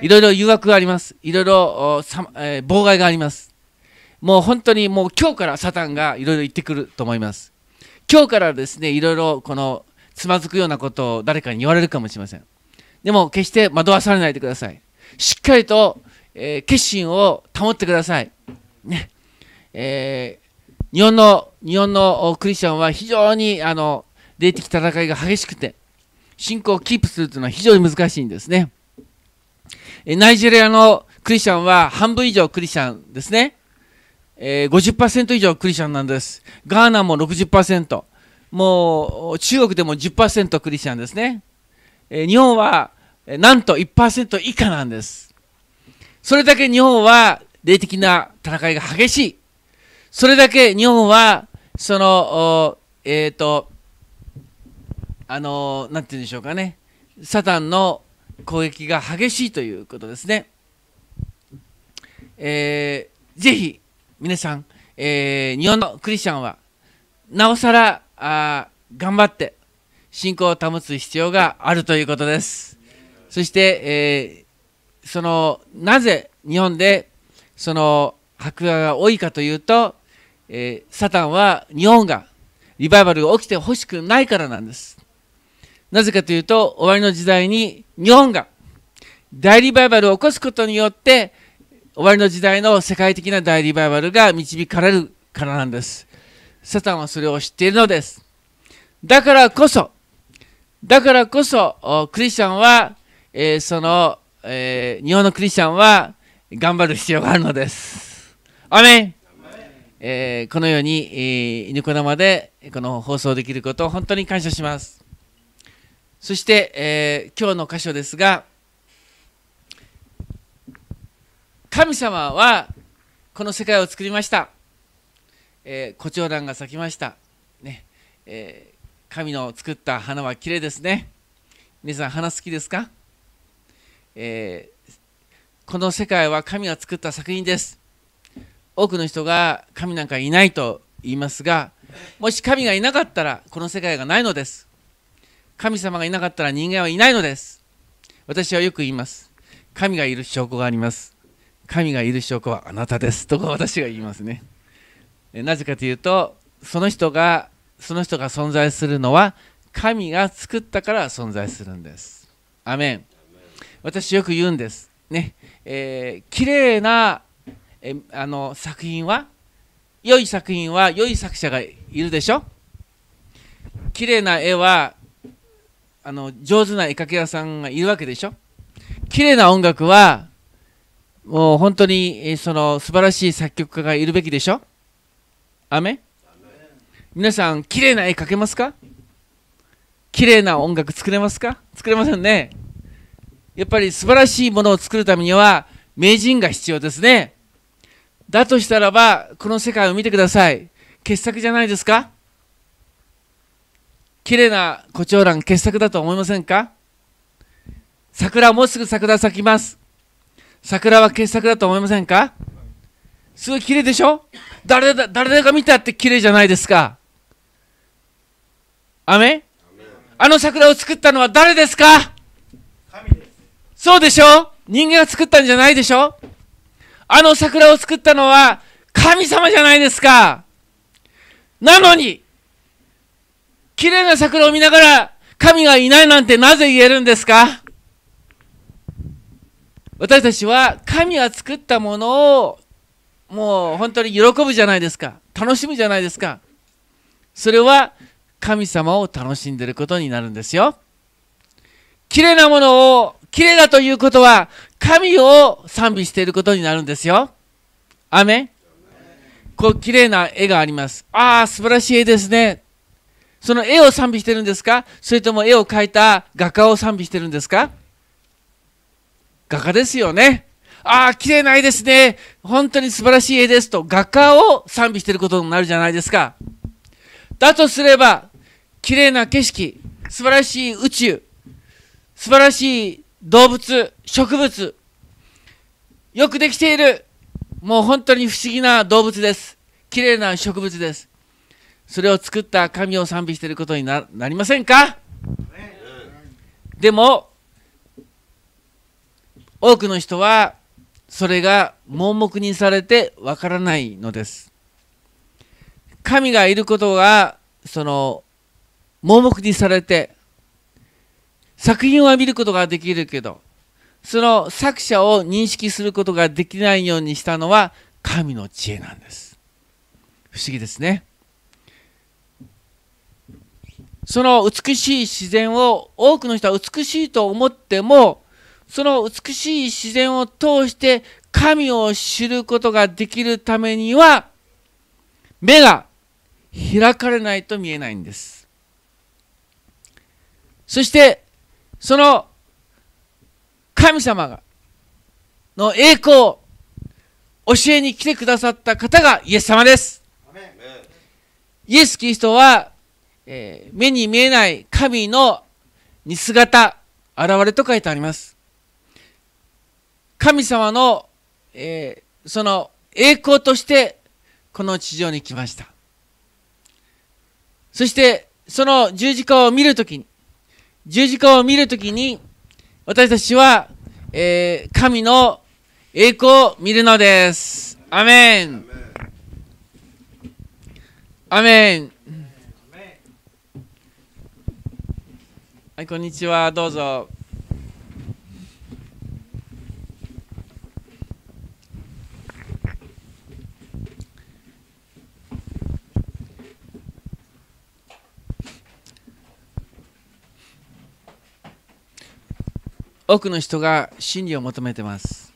いろいろ誘惑があります。いろいろ、えー、妨害があります。もう本当にもう今日からサタンがいろいろ言ってくると思います。今日からですね、いろいろこのつまずくようなことを誰かに言われるかもしれません。でも決して惑わされないでください。しっかりと、えー、決心を保ってください。ね。えー、日本の、日本のクリスチャンは非常にあの、霊的戦いが激しくて、信仰をキープするというのは非常に難しいんですね。ナイジェリアのクリスチャンは半分以上クリスチャンですね。えー、50%以上クリスチャンなんです。ガーナも60%。もう中国でも10%クリスチャンですね。えー、日本はなんと1%以下なんです。それだけ日本は霊的な戦いが激しい。それだけ日本は、その、えっ、ー、と、あの、なんて言うんでしょうかね、サタンの攻撃が激しいということですね。えー、ぜひ、皆さん、えー、日本のクリスチャンは、なおさら、あ頑張って、信仰を保つ必要があるということです。そして、えー、その、なぜ日本で、その、白害が多いかというと、えー、サタンは日本がリバイバルが起きてほしくないからなんです。なぜかというと終わりの時代に日本が大リバイバルを起こすことによって終わりの時代の世界的な大リバイバルが導かれるからなんですサタンはそれを知っているのですだからこそだからこそクリスチャンは、えー、その、えー、日本のクリスチャンは頑張る必要があるのですアメンえー、このように、えー、犬子玉でこの放送できることを本当に感謝します。そして、えー、今日の箇所ですが神様はこの世界を作りました、えー、胡蝶蘭が咲きました、ねえー、神の作った花は綺麗ですね皆さん花好きですか、えー、この世界は神が作った作品です多くの人が神なんかいないと言いますがもし神がいなかったらこの世界がないのです神様がいなかったら人間はいないのです。私はよく言います。神がいる証拠があります。神がいる証拠はあなたです。とか私が言いますね。なぜかというと、その人が、その人が存在するのは、神が作ったから存在するんです。アメン。私よく言うんです。ね。えー、綺麗な、えあの作品は、良い作品は良い作者がいるでしょ綺麗な絵はあの上手な絵描き屋さんがいるわけでしょ綺麗な音楽はもう本当にその素晴らしい作曲家がいるべきでしょアメ皆さん綺麗な絵描けますか綺麗な音楽作れますか作れませんねやっぱり素晴らしいものを作るためには名人が必要ですねだとしたらばこの世界を見てください傑作じゃないですか綺麗な胡蝶蘭傑作だと思いませんか桜もうすぐ桜咲きます。桜は傑作だと思いませんかすごい綺麗でしょ誰だ誰だか見たって綺麗じゃないですか。雨あの桜を作ったのは誰ですかそうでしょ人間が作ったんじゃないでしょあの桜を作ったのは神様じゃないですか。なのに、綺麗な桜を見ながら、神がいないなんてなぜ言えるんですか私たちは神が作ったものをもう本当に喜ぶじゃないですか楽しむじゃないですかそれは神様を楽しんでることになるんですよ綺麗なものを綺麗だということは神を賛美していることになるんですよアメこう綺麗な絵がありますああ素晴らしい絵ですねその絵を賛美してるんですかそれとも絵を描いた画家を賛美してるんですか画家ですよね。ああ、綺麗な絵ですね。本当に素晴らしい絵ですと、画家を賛美してることになるじゃないですか。だとすれば、綺麗な景色、素晴らしい宇宙、素晴らしい動物、植物、よくできている、もう本当に不思議な動物です。綺麗な植物です。それを作った神を賛美していることになりませんか、でも多くの人はそれが盲目にされてわからないのです神がいることがその盲目にされて作品は見ることができるけどその作者を認識することができないようにしたのは神の知恵なんです不思議ですねその美しい自然を多くの人は美しいと思ってもその美しい自然を通して神を知ることができるためには目が開かれないと見えないんですそしてその神様がの栄光を教えに来てくださった方がイエス様ですイエス・キリストはえー、目に見えない神の似姿、現れと書いてあります。神様の、えー、その栄光としてこの地上に来ました。そしてその十字架を見るときに、十字架を見るときに、私たちは、えー、神の栄光を見るのです。アメン。アメン。はい、こんにちは、どうぞ。多くの人が真理を求めてます。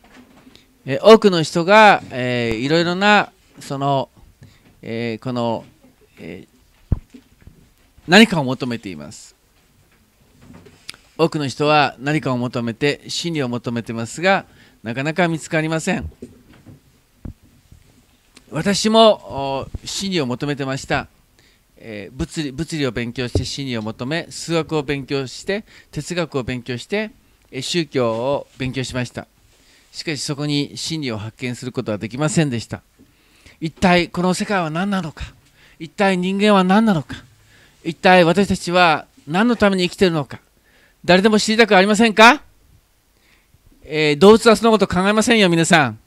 え多くの人が、えー、いろいろなその、えー、この、えー、何かを求めています。多くの人は何かを求めて真理を求めてますがなかなか見つかりません私も真理を求めてましたえ物理物理を勉強して真理を求め数学を勉強して哲学を勉強して、え宗教を勉強しましたしかしそこに真理を発見することはできませんでした一体この世界は何なのか一体人間は何なのか一体私たちは何のために生きてるのか誰でも知りたくありませんか、えー、動物はそんなこと考えませんよ、皆さん。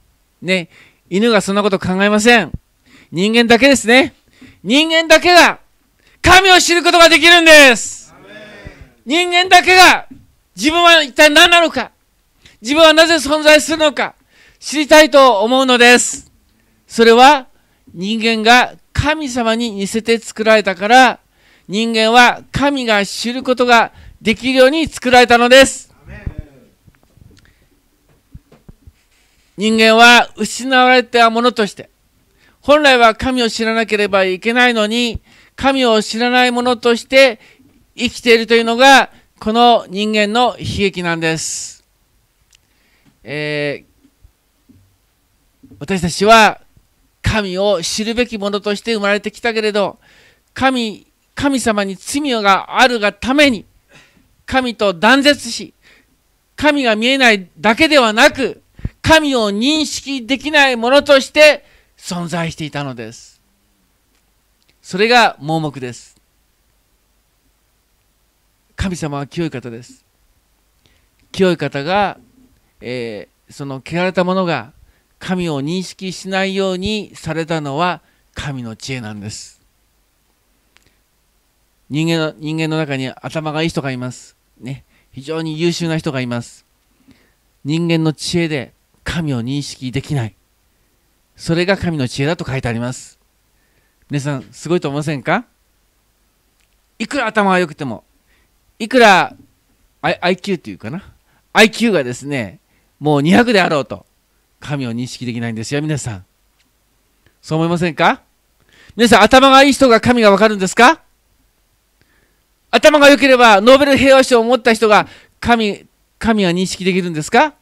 ね。犬がそんなこと考えません。人間だけですね。人間だけが神を知ることができるんです。人間だけが自分は一体何なのか、自分はなぜ存在するのか、知りたいと思うのです。それは人間が神様に似せて作られたから、人間は神が知ることができるように作られたのです。人間は失われたものとして、本来は神を知らなければいけないのに、神を知らないものとして生きているというのが、この人間の悲劇なんです。えー、私たちは神を知るべきものとして生まれてきたけれど、神、神様に罪があるがために、神と断絶し、神が見えないだけではなく、神を認識できないものとして存在していたのです。それが盲目です。神様は清い方です。清い方が、えー、その汚れたものが神を認識しないようにされたのは神の知恵なんです。人間の人間の中に頭がいい人がいます。ね、非常に優秀な人がいます。人間の知恵で神を認識できない。それが神の知恵だと書いてあります。皆さん、すごいと思いませんかいくら頭が良くても、いくら IQ っていうかな、IQ がですね、もう200であろうと、神を認識できないんですよ、皆さん。そう思いませんか皆さん、頭がいい人が神がわかるんですか頭が良ければノーベル平和賞を持った人が神、神は認識できるんですか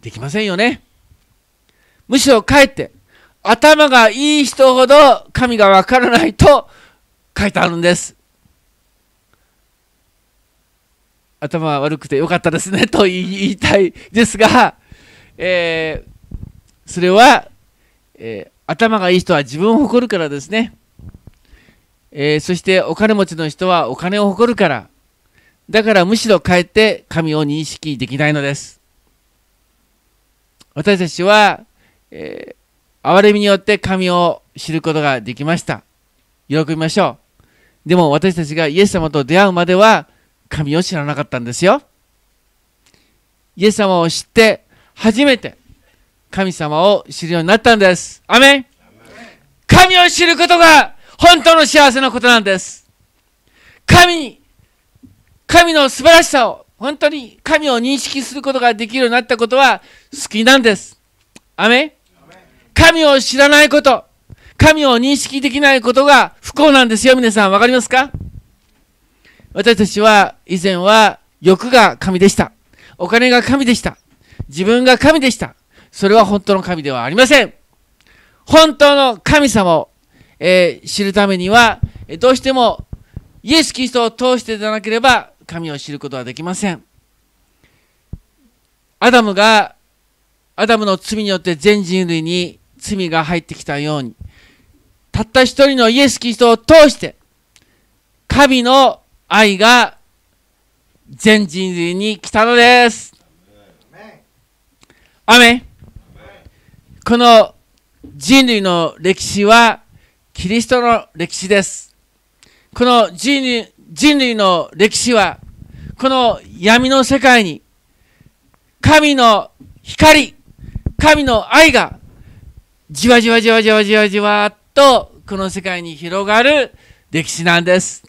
できませんよね。むしろかえって、頭がいい人ほど神がわからないと書いてあるんです。頭は悪くてよかったですねと言いたいですが、えー、それは、えー、頭がいい人は自分を誇るからですね。えー、そしてお金持ちの人はお金を誇るから、だからむしろ帰えって神を認識できないのです。私たちは、えー、憐れみによって神を知ることができました。喜びましょう。でも私たちがイエス様と出会うまでは神を知らなかったんですよ。イエス様を知って初めて神様を知るようになったんです。アメン神を知ることが本当の幸せのことなんです。神、神の素晴らしさを、本当に神を認識することができるようになったことは好きなんです。アメ神を知らないこと、神を認識できないことが不幸なんですよ、皆さん。わかりますか私たちは以前は欲が神でした。お金が神でした。自分が神でした。それは本当の神ではありません。本当の神様をえー、知るためには、どうしてもイエス・キリストを通してでなければ神を知ることはできません。アダムが、アダムの罪によって全人類に罪が入ってきたように、たった一人のイエス・キリストを通して、神の愛が全人類に来たのです。アメこの人類の歴史はキリストの歴史です。この人類人類の歴史は、この闇の世界に、神の光、神の愛が、じわじわじわじわじわじわっと、この世界に広がる歴史なんです。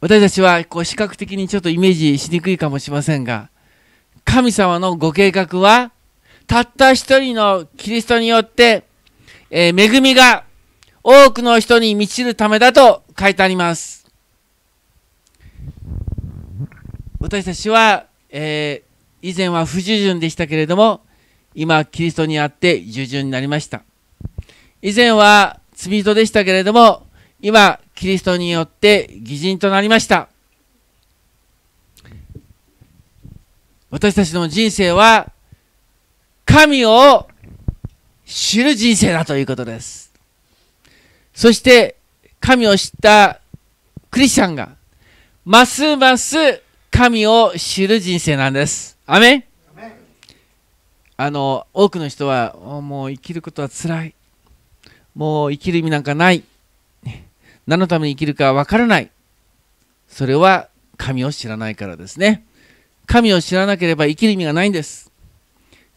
私たちは、こう、視覚的にちょっとイメージしにくいかもしれませんが、神様のご計画は、たった一人のキリストによって、えー、恵みが多くの人に満ちるためだと書いてあります。私たちは、えー、以前は不従順でしたけれども、今、キリストにあって従順になりました。以前は罪人でしたけれども、今、キリストによって義人となりました。私たちの人生は、神を知る人生だということです。そして、神を知ったクリスチャンが、ますます神を知る人生なんです。アメンあの多くの人はもう生きることはつらいもう生きる意味なんかない何のために生きるかわからないそれは神を知らないからですね神を知らなければ生きる意味がないんです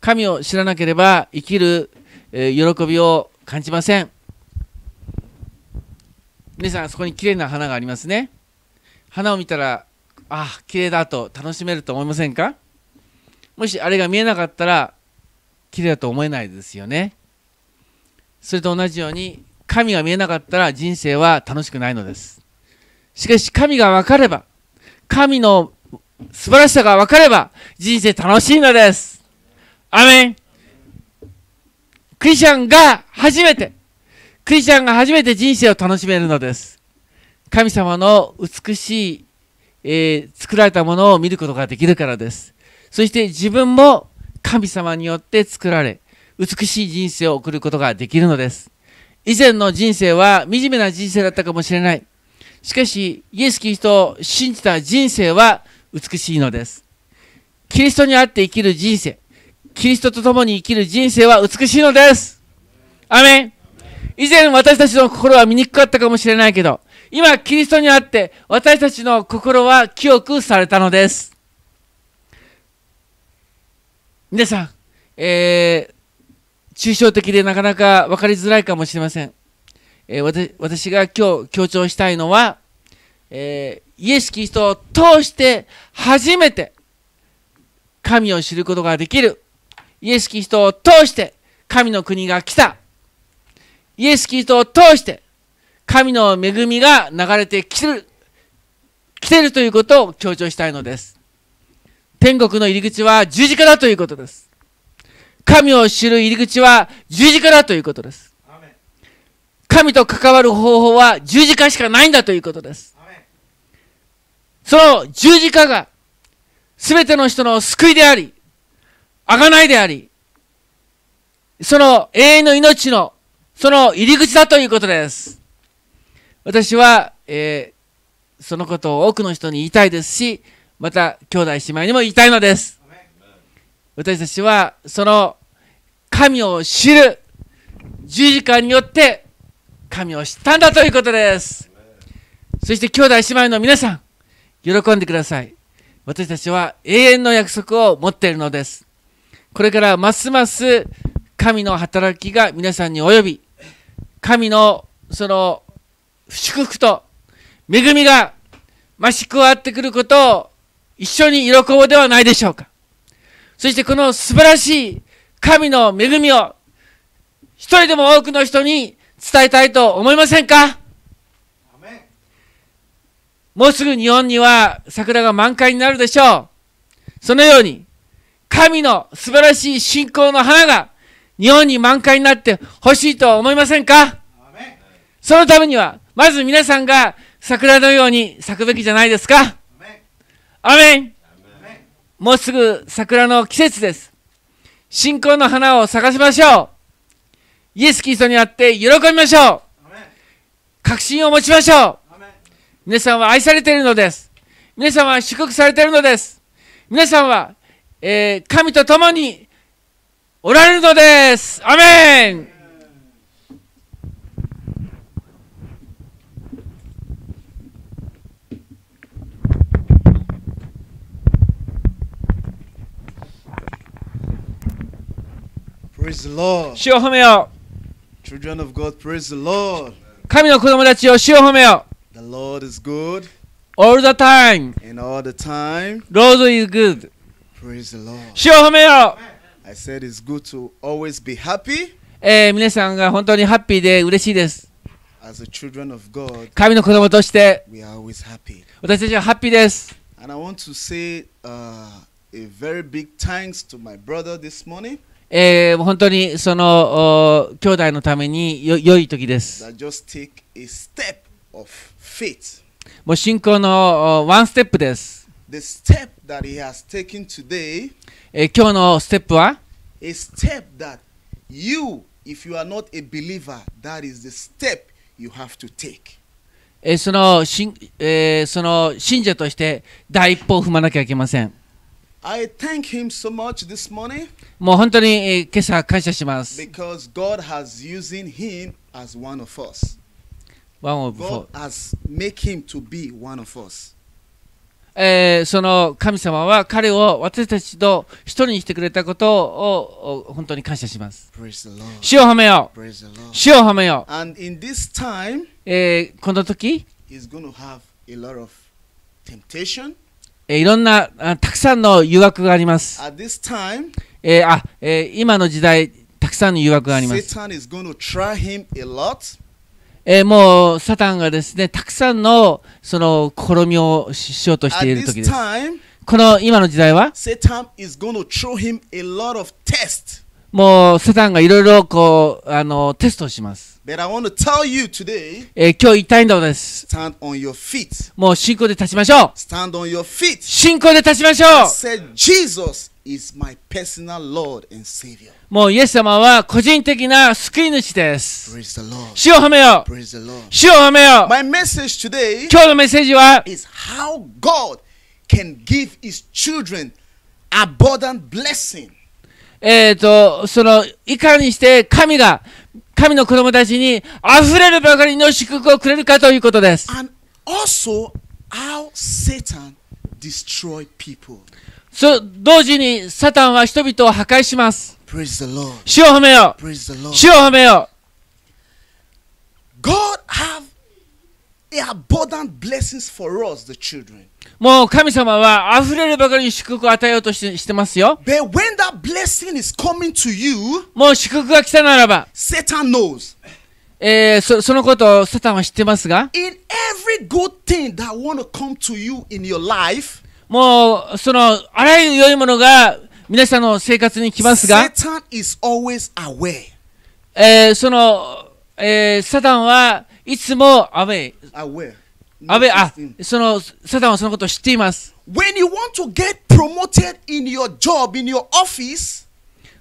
神を知らなければ生きるえー、喜びを感じません皆さんそこに綺麗な花がありますね花を見たらあ綺麗だと楽しめると思いませんかもしあれが見えなかったら綺麗だと思えないですよねそれと同じように神が見えなかったら人生は楽しくないのですしかし神が分かれば神の素晴らしさが分かれば人生楽しいのですアメンクリスチャンが初めて、クリスチャンが初めて人生を楽しめるのです。神様の美しい、えー、作られたものを見ることができるからです。そして自分も神様によって作られ、美しい人生を送ることができるのです。以前の人生は惨めな人生だったかもしれない。しかし、イエス・キリストを信じた人生は美しいのです。キリストにあって生きる人生、キリストと共に生きる人生は美しいのです。アメン。以前私たちの心は醜かったかもしれないけど、今キリストにあって私たちの心は清くされたのです。皆さん、えー、抽象的でなかなか分かりづらいかもしれません。えー、私が今日強調したいのは、えー、イエス・キリストを通して初めて神を知ることができるイエス・キリストを通して神の国が来た。イエス・キリストを通して神の恵みが流れてきてる、来てるということを強調したいのです。天国の入り口は十字架だということです。神を知る入り口は十字架だということです。神と関わる方法は十字架しかないんだということです。その十字架が全ての人の救いであり、贖いであり、その永遠の命の、その入り口だということです。私は、えー、そのことを多くの人に言いたいですし、また兄弟姉妹にも言いたいのです。私たちは、その神を知る十字架によって神を知ったんだということです。そして兄弟姉妹の皆さん、喜んでください。私たちは永遠の約束を持っているのです。これからますます神の働きが皆さんに及び、神のその祝福と恵みが増し加わってくることを一緒に喜ぼうではないでしょうか。そしてこの素晴らしい神の恵みを一人でも多くの人に伝えたいと思いませんかもうすぐ日本には桜が満開になるでしょう。そのように神の素晴らしい信仰の花が日本に満開になってほしいと思いませんかそのためには、まず皆さんが桜のように咲くべきじゃないですかアメンもうすぐ桜の季節です。信仰の花を咲かせましょう。イエス・キリストにあって喜びましょう。確信を持ちましょう。皆さんは愛されているのです。皆さんは祝福されているのです。皆さんはえー、神と共におられるのです。アメン主を褒めよう Children of God, praise the Lord. 神の子供たちを主を褒めよう The Lord is good. All the time. And all the time. Lord is good. 主を褒めよう I said it's good to always be happy. えー、皆さんが本当にハッピーで嬉しいです。As children of God, 神の子供として we are always happy. 私たちはハッピーです。And I want to say、uh, a very big thanks to my brother this morning. えー、本当にその兄弟のためによ良い時です。That just take a step of faith. もう信仰のワンステップです。the step that he has taken today is a step that you if you are not a believer that is the step you have to take えーそのしん、えーその信者として第一歩を踏まなきゃいけません。I thank him so much this morning もう本当に、えー今朝感謝します。because God has using him as one of us. ワンオブフォ God ー。has make him to be one of us. えー、その神様は彼を私たちと一人にしてくれたことを本当に感謝します。主を褒めよう主を褒めよう time, えー、この時、えー、いろんなあたくさんの誘惑があります。Time, えー、あえー、今の時代、たくさんの誘惑があります。えー、もうサタンがですねたくさんのその試みをしようとしている時です。この今の時代はもうサタンがいろいろこうあのテストをします。But I want to tell you today, えー、今日言いたいのです。Stand on your feet. もう信仰で立ちましょう。Stand on your feet. 信仰で立ちましょう。Said Jesus is my personal Lord and Savior. もうイエス様は個人的な救い主です。Praise the Lord. 主を褒めよう。Praise the Lord. 主を褒めよう。My message today 今日のメッセージは is how God can give his children abundant blessing. えっと、その、いかにして神が神の子供たちに溢れるばかりの祝福をくれるかということです。And also how Satan destroy people. 同時にサタンは人々を破壊します。主を褒めよう主を褒めよう God have a abundant blessings for us, the children. もう神様は溢れるばかりに祝福を与えようとしてしてますよ。But when that blessing is coming to you, もう祝福が来たならば、Satan knows. えー、そそのことをサタンは知ってますが、in every good thing that want to come to you in your life, もうそのあらゆる良いものが皆さんの生活に来ますが、えー、その、えー、サタンはいつもアウェイ。Aware. アウェイ、あそのサタンはそのことを知っています。When you want to get promoted in your job, in your office,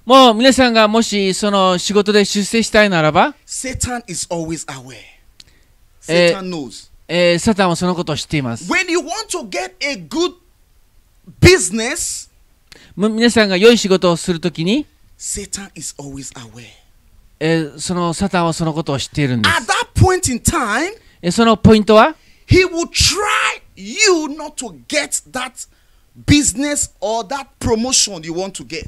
もう皆さんがもしその仕事で出世したいならば、サタン is always aware. Satan knows. えー、サタンはそのことを知っています。When you want to get a good business, 皆さんが良い仕事をするときに、Satan is always aware. えー、そのサタンはそのことを知っているんです。At that point in time, えー、そのポイントは He will try you not to get that business or that promotion you want to get.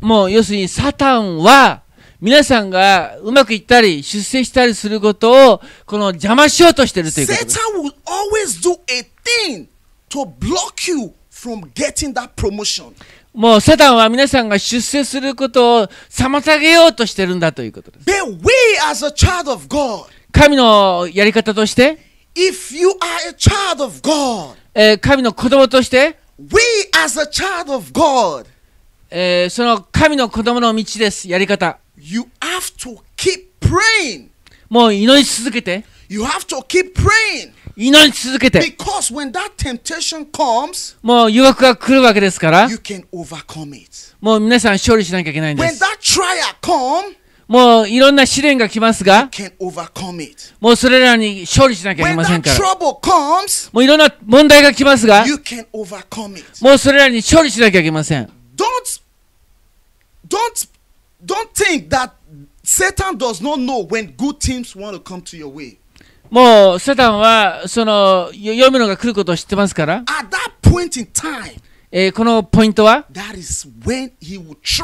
もう要するにサタンは皆さんがうまくいったり出世したりすることをこの邪魔しようとしているということです。Satan will always do a thing to block you もうサダンは皆さんが出世することを妨げようとしてるんだということです。神のやり方として、神の子供として、その神の子供の道です、やり方。もう祈り続けて。祈り続けて Because when that temptation comes, もう誘惑が来るわけですから you can overcome it. もう皆さん勝利しなきゃいけないんで When す that trial comes, もういろんな試練が来ますが you can overcome it. もうそれらに勝利しなきゃいけ When ません that から trouble comes, もういろんな問題が来ますが you can overcome it. もうそれらに勝利しなきゃいけません Don't, don't, don't think that Satan does not know when good things want to come to your way. もうサタンはその読むのが来ることを知ってますから。At that point in time, えー、このポイントは that is when he will try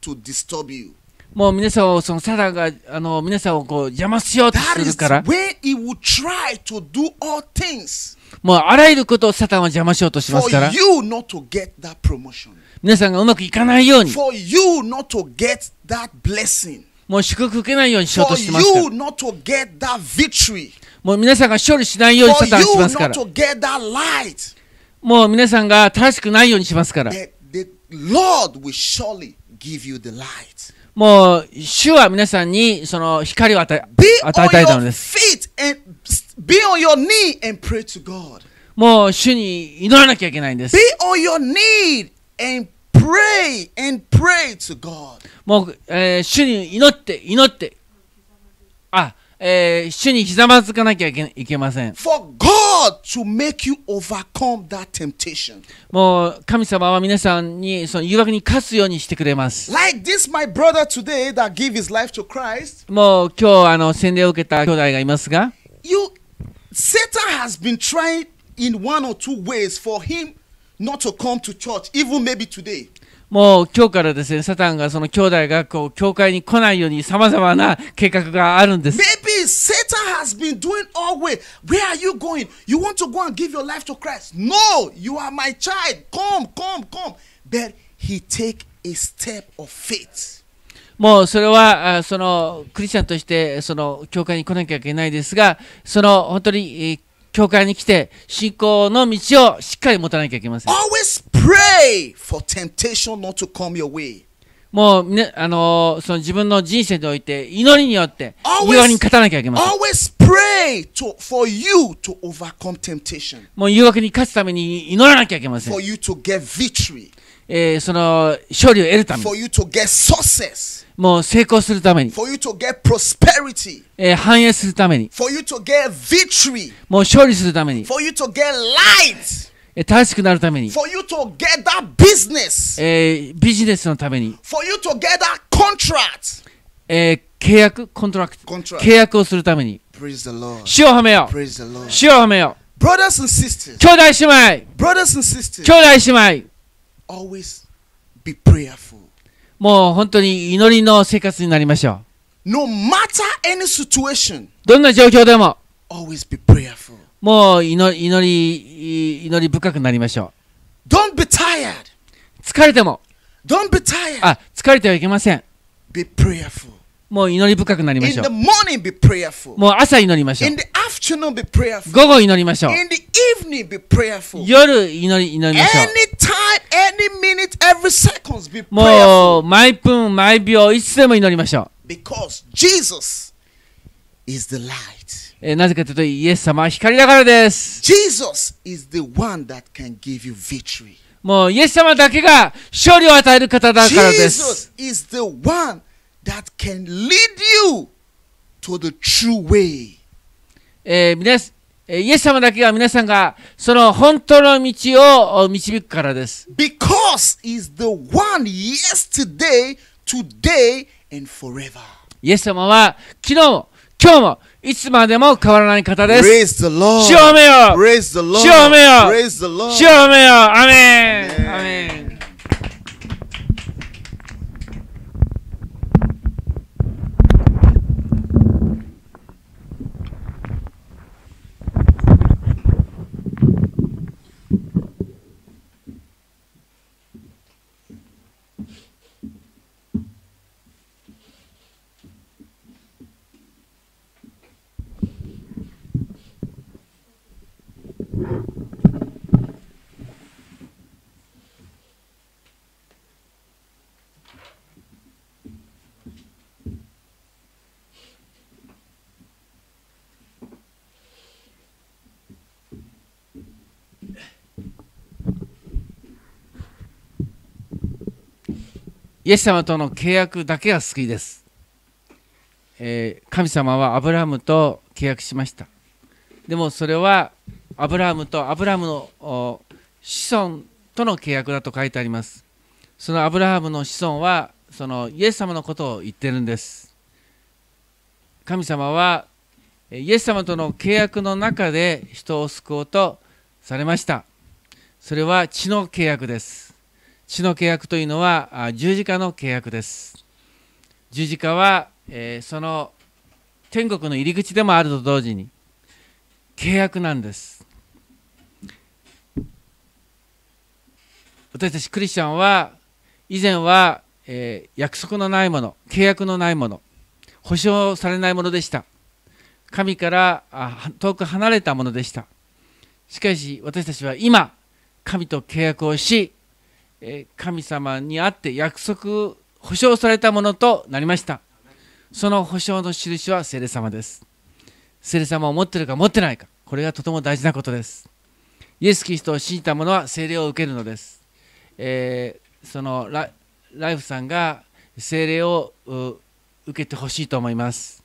to disturb you. もう皆さんをそのサタンがあの皆さんをこう邪魔しようとするから。That is when he will try to do all things. もうあらゆることをサタンは邪魔しようとしますから。For you not to get that promotion. 皆さんがうまくいかないように。For you not to get that blessing. もう祝福受けないようにしようとしてますからもう皆さんが勝利しないようにしたンしますからもう皆さんが正しくないようにしますからもう主は皆さんにその光を与え与えたいのですもう主に祈らなきゃいけないんです。pray and pray to God. もう、えー、主に祈って、祈って、あ、えー、主にひざまずかなきゃいけいけません。For God to make you overcome that temptation. もう、神様は皆さんにその誘惑に勝つようにしてくれます。Like this, my brother today that gave his life to Christ. もう、今日、あの、洗礼を受けた兄弟がいますが、You, Satan has been trying in one or two ways for him to not to come to church, even maybe today. もう今日からですね、サタンがその兄弟がこう教会に来ないようにさまざまな計画があるんです。Maybe Satan has been doing all way. Where are you going? You want to go and give your life to Christ? No, you are my child. Come, come, come. But he take a step of faith. もうそれはそのクリスチャンとしてその教会に来なきゃいけないですが、その本当に教会に来て信仰の道をしっかり持たなきゃいけません。Always pray for temptation not to come your way. もう、ね、あのー、その自分の人生において祈りによって弱に勝たなきゃいけません。Always pray to, for you to overcome temptation. もう誘惑に勝つために祈らなきゃいけません。For you to get victory. えー、その勝利を得るために。For you to success. get もう成功するために。For you to prosperity. get えー、繁栄するために。For you to victory. get もう勝利するために。For you to get light. 正しくなるために。For you to get that business. えー、ビジネスのために。For you to get that contract. えー、契約、コントラクト。Contract. 契約をするために。Praise the Lord. 主をはめよう。Praise the Lord. 主をはめよう。Brothers and sisters. 兄弟姉妹。Brothers and sisters. 兄弟姉妹。always be prayerful. もう本当に祈りの生活になりましょう。No matter any situation, どんな状況でも always be prayerful. もう祈り祈り祈り深くなりましょう。Don't be tired. 疲れても Don't be tired. あ疲れてはいけません。Be prayerful. もう祈り深くなりましょう。In the morning, be prayerful. もう朝祈りましょう。In the 午後祈りましょう。夜祈り祈りましょう。もう毎分毎秒いつでも祈りましょう。えー、なぜかというと、イエス様は光だからです。もうイエス様だけが勝利を与える方だからです。Jesus is the one that can lead you to the true way. えー、皆えイエス様だけが皆さんがその本当の道を導くからです。Because is the one yesterday, today and forever. イエス様は昨日も今日もいつまでも変わらない方です。Raise the Lord! 主をめよ主をめよ主をめよアメンアメンイエス様との契約だけが救いです、えー、神様はアブラハムと契約しましたでもそれはアブラハムとアブラハムの子孫との契約だと書いてありますそのアブラハムの子孫はそのイエス様のことを言ってるんです神様はイエス様との契約の中で人を救おうとされましたそれは血の契約です死の契約というのは十字架の契約です十字架は、えー、その天国の入り口でもあると同時に契約なんです私たちクリスチャンは以前は、えー、約束のないもの契約のないもの保証されないものでした神から遠く離れたものでしたしかし私たちは今神と契約をし神様にあって約束保証されたものとなりましたその保証の印は聖霊様です聖霊様を持ってるか持ってないかこれがとても大事なことですイエス・キリストを信じた者は聖霊を受けるのです、えー、そのライフさんが聖霊を受けてほしいと思います、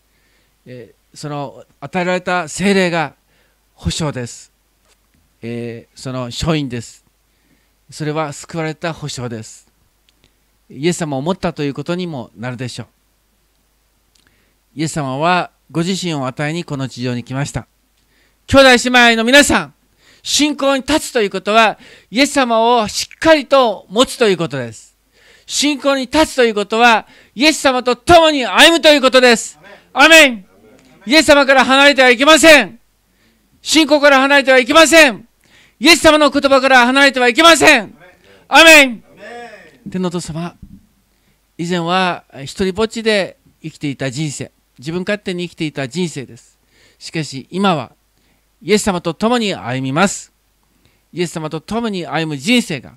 えー、その与えられた聖霊が保証です、えー、その書院ですそれは救われた保証です。イエス様を持ったということにもなるでしょう。イエス様はご自身を与えにこの地上に来ました。兄弟姉妹の皆さん、信仰に立つということは、イエス様をしっかりと持つということです。信仰に立つということは、イエス様と共に歩むということです。アメンイエス様から離れてはいけません信仰から離れてはいけませんイエス様の言葉から離れてはいけませんアメン天のお父様以前は一人ぼっちで生きていた人生自分勝手に生きていた人生ですしかし今はイエス様と共に歩みますイエス様と共に歩む人生が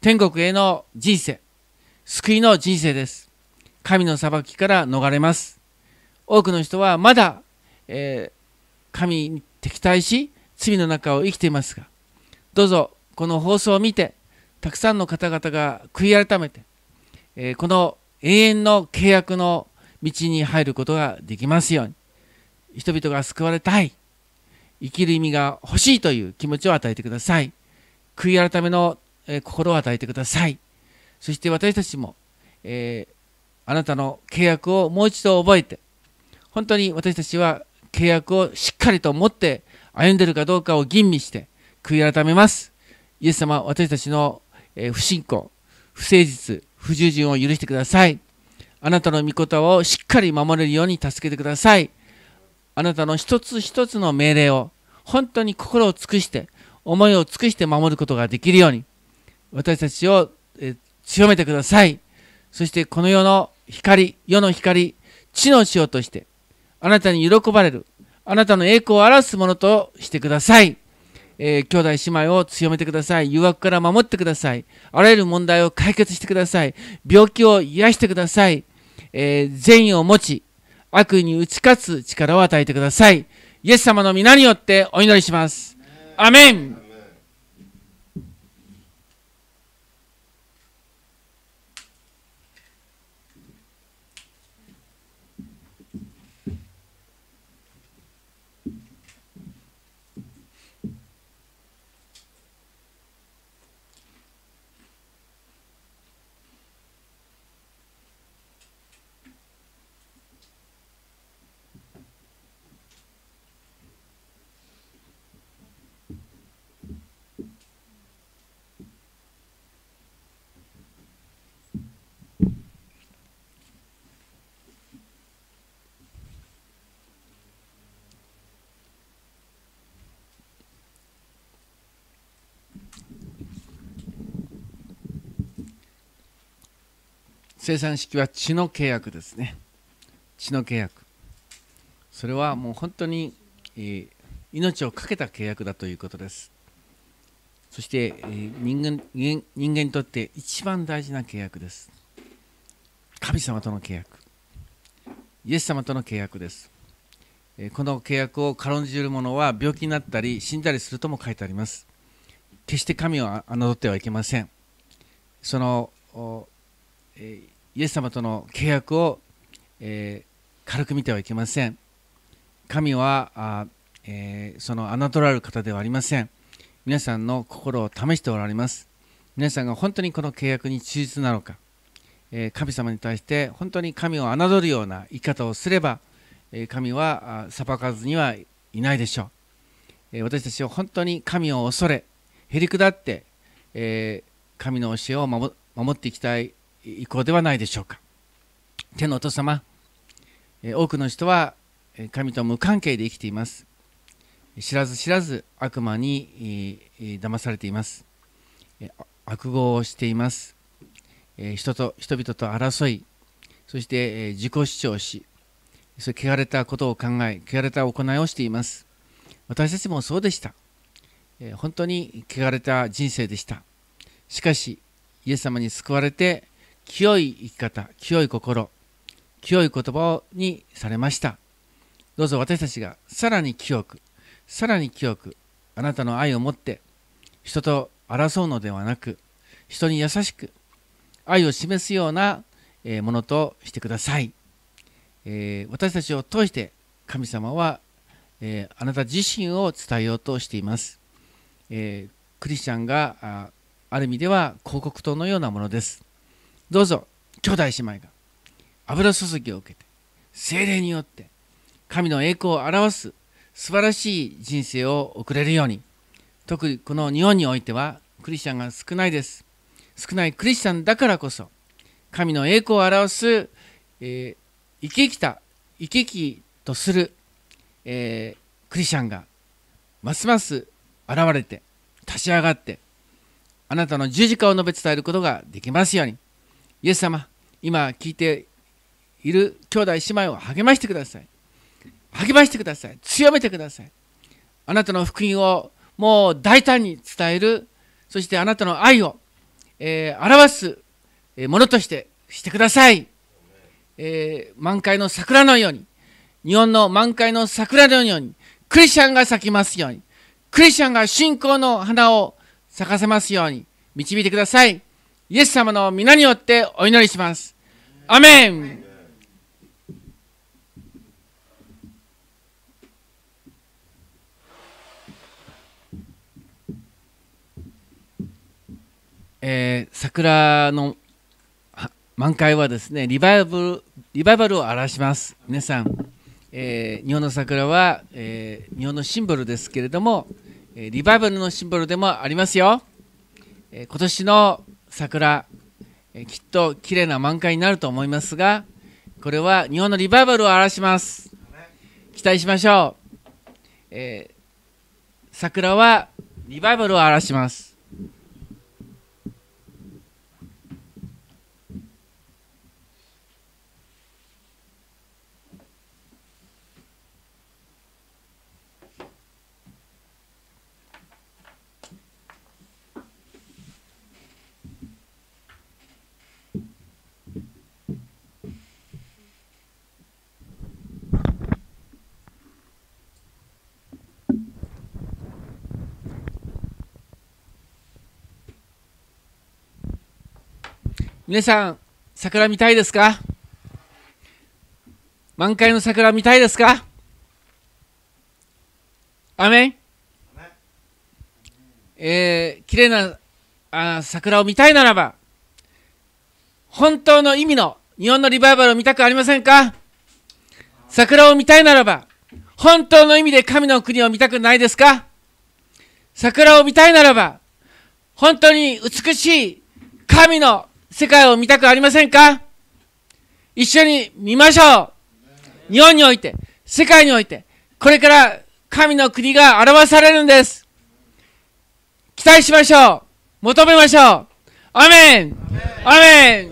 天国への人生救いの人生です神の裁きから逃れます多くの人はまだ、えー、神に敵対し罪の中を生きていますがどうぞこの放送を見てたくさんの方々が悔い改めて、えー、この永遠の契約の道に入ることができますように人々が救われたい生きる意味が欲しいという気持ちを与えてください悔い改めの、えー、心を与えてくださいそして私たちも、えー、あなたの契約をもう一度覚えて本当に私たちは契約をしっかりと持って歩んでるかどうかを吟味して悔い改めます。イエス様、私たちの不信仰、不誠実、不従順を許してください。あなたの御言葉をしっかり守れるように助けてください。あなたの一つ一つの命令を本当に心を尽くして、思いを尽くして守ることができるように、私たちを強めてください。そしてこの世の光、世の光、地の塩として、あなたに喜ばれる、あなたの栄光を表すものとしてください。えー、兄弟姉妹を強めてください。誘惑から守ってください。あらゆる問題を解決してください。病気を癒してください。えー、善意を持ち、悪意に打ち勝つ力を与えてください。イエス様の皆によってお祈りします。アメン生産式は血の契約ですね血の契約それはもう本当に、えー、命を懸けた契約だということですそして、えー、人間人間にとって一番大事な契約です神様との契約イエス様との契約ですこの契約を軽んじる者は病気になったり死んだりするとも書いてあります決して神を侮ってはいけませんその、えー、イエス様との契約を、えー、軽く見てはいけません神はあ、えー、その侮られる方ではありません皆さんの心を試しておられます皆さんが本当にこの契約に忠実なのか、えー、神様に対して本当に神を侮るような生き方をすれば、え神は裁かずにはいないでしょう、え私たちは本当に神を恐れへりくだって、え神の教えを守っていきたい意向ではないでしょうか天のお父様多くの人は神と無関係で生きています知らず知らず悪魔に騙されています悪号をしています人と人々と争いそして自己主張しそれ汚れたことを考え汚れた行いをしています私たちもそうでした本当に汚れた人生でしたしかしイエス様に救われて清い生き方清い心清い言葉にされましたどうぞ私たちがさらに清くさらに清くあなたの愛を持って人と争うのではなく人に優しく愛を示すようなものとしてください、えー、私たちを通して神様は、えー、あなた自身を伝えようとしています、えー、クリスチャンがある意味では広告塔のようなものですどうぞ兄弟姉妹が油注ぎを受けて精霊によって神の栄光を表す素晴らしい人生を送れるように特にこの日本においてはクリスチャンが少ないです少ないクリスチャンだからこそ神の栄光を表す、えー、生き生きた生き生きとする、えー、クリスチャンがますます現れて立ち上がってあなたの十字架を述べ伝えることができますように。イエス様、今聞いている兄弟姉妹を励ましてください。励ましてください。強めてください。あなたの福音をもう大胆に伝える、そしてあなたの愛を、えー、表すものとしてしてください。えー、満開の桜のように、日本の満開の桜のように、クリスチャンが咲きますように、クリスチャンが信仰の花を咲かせますように、導いてください。イエス様の皆によってお祈りします。アメンえ桜の満開はですねリバイバルリバイバルを表します皆さん、えー、日本の桜は、えー、日本のシンボルですけれども、えリバイバルのシンボルでもありますよ、え今年の桜、えきっと綺麗な満開になると思いますがこれは日本のリバイバルを表します期待しましょう、えー、桜はリバイバルを表します皆さん、桜見たいですか満開の桜見たいですかアメンえー、綺麗なあ桜を見たいならば、本当の意味の日本のリバイバルを見たくありませんか桜を見たいならば、本当の意味で神の国を見たくないですか桜を見たいならば、本当に美しい神の世界を見たくありませんか一緒に見ましょう日本において、世界において、これから神の国が表されるんです。期待しましょう求めましょうアメンアメン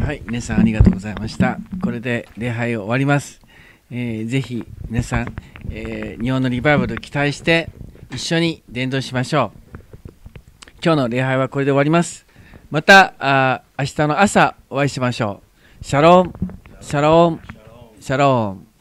はい、皆さんありがとうございました。これで礼拝を終わります。えー、ぜひ皆さん、えー、日本のリバイバル期待して一緒に伝道しましょう今日の礼拝はこれで終わりますまたあ明日の朝お会いしましょうシャローンシャローンシャローン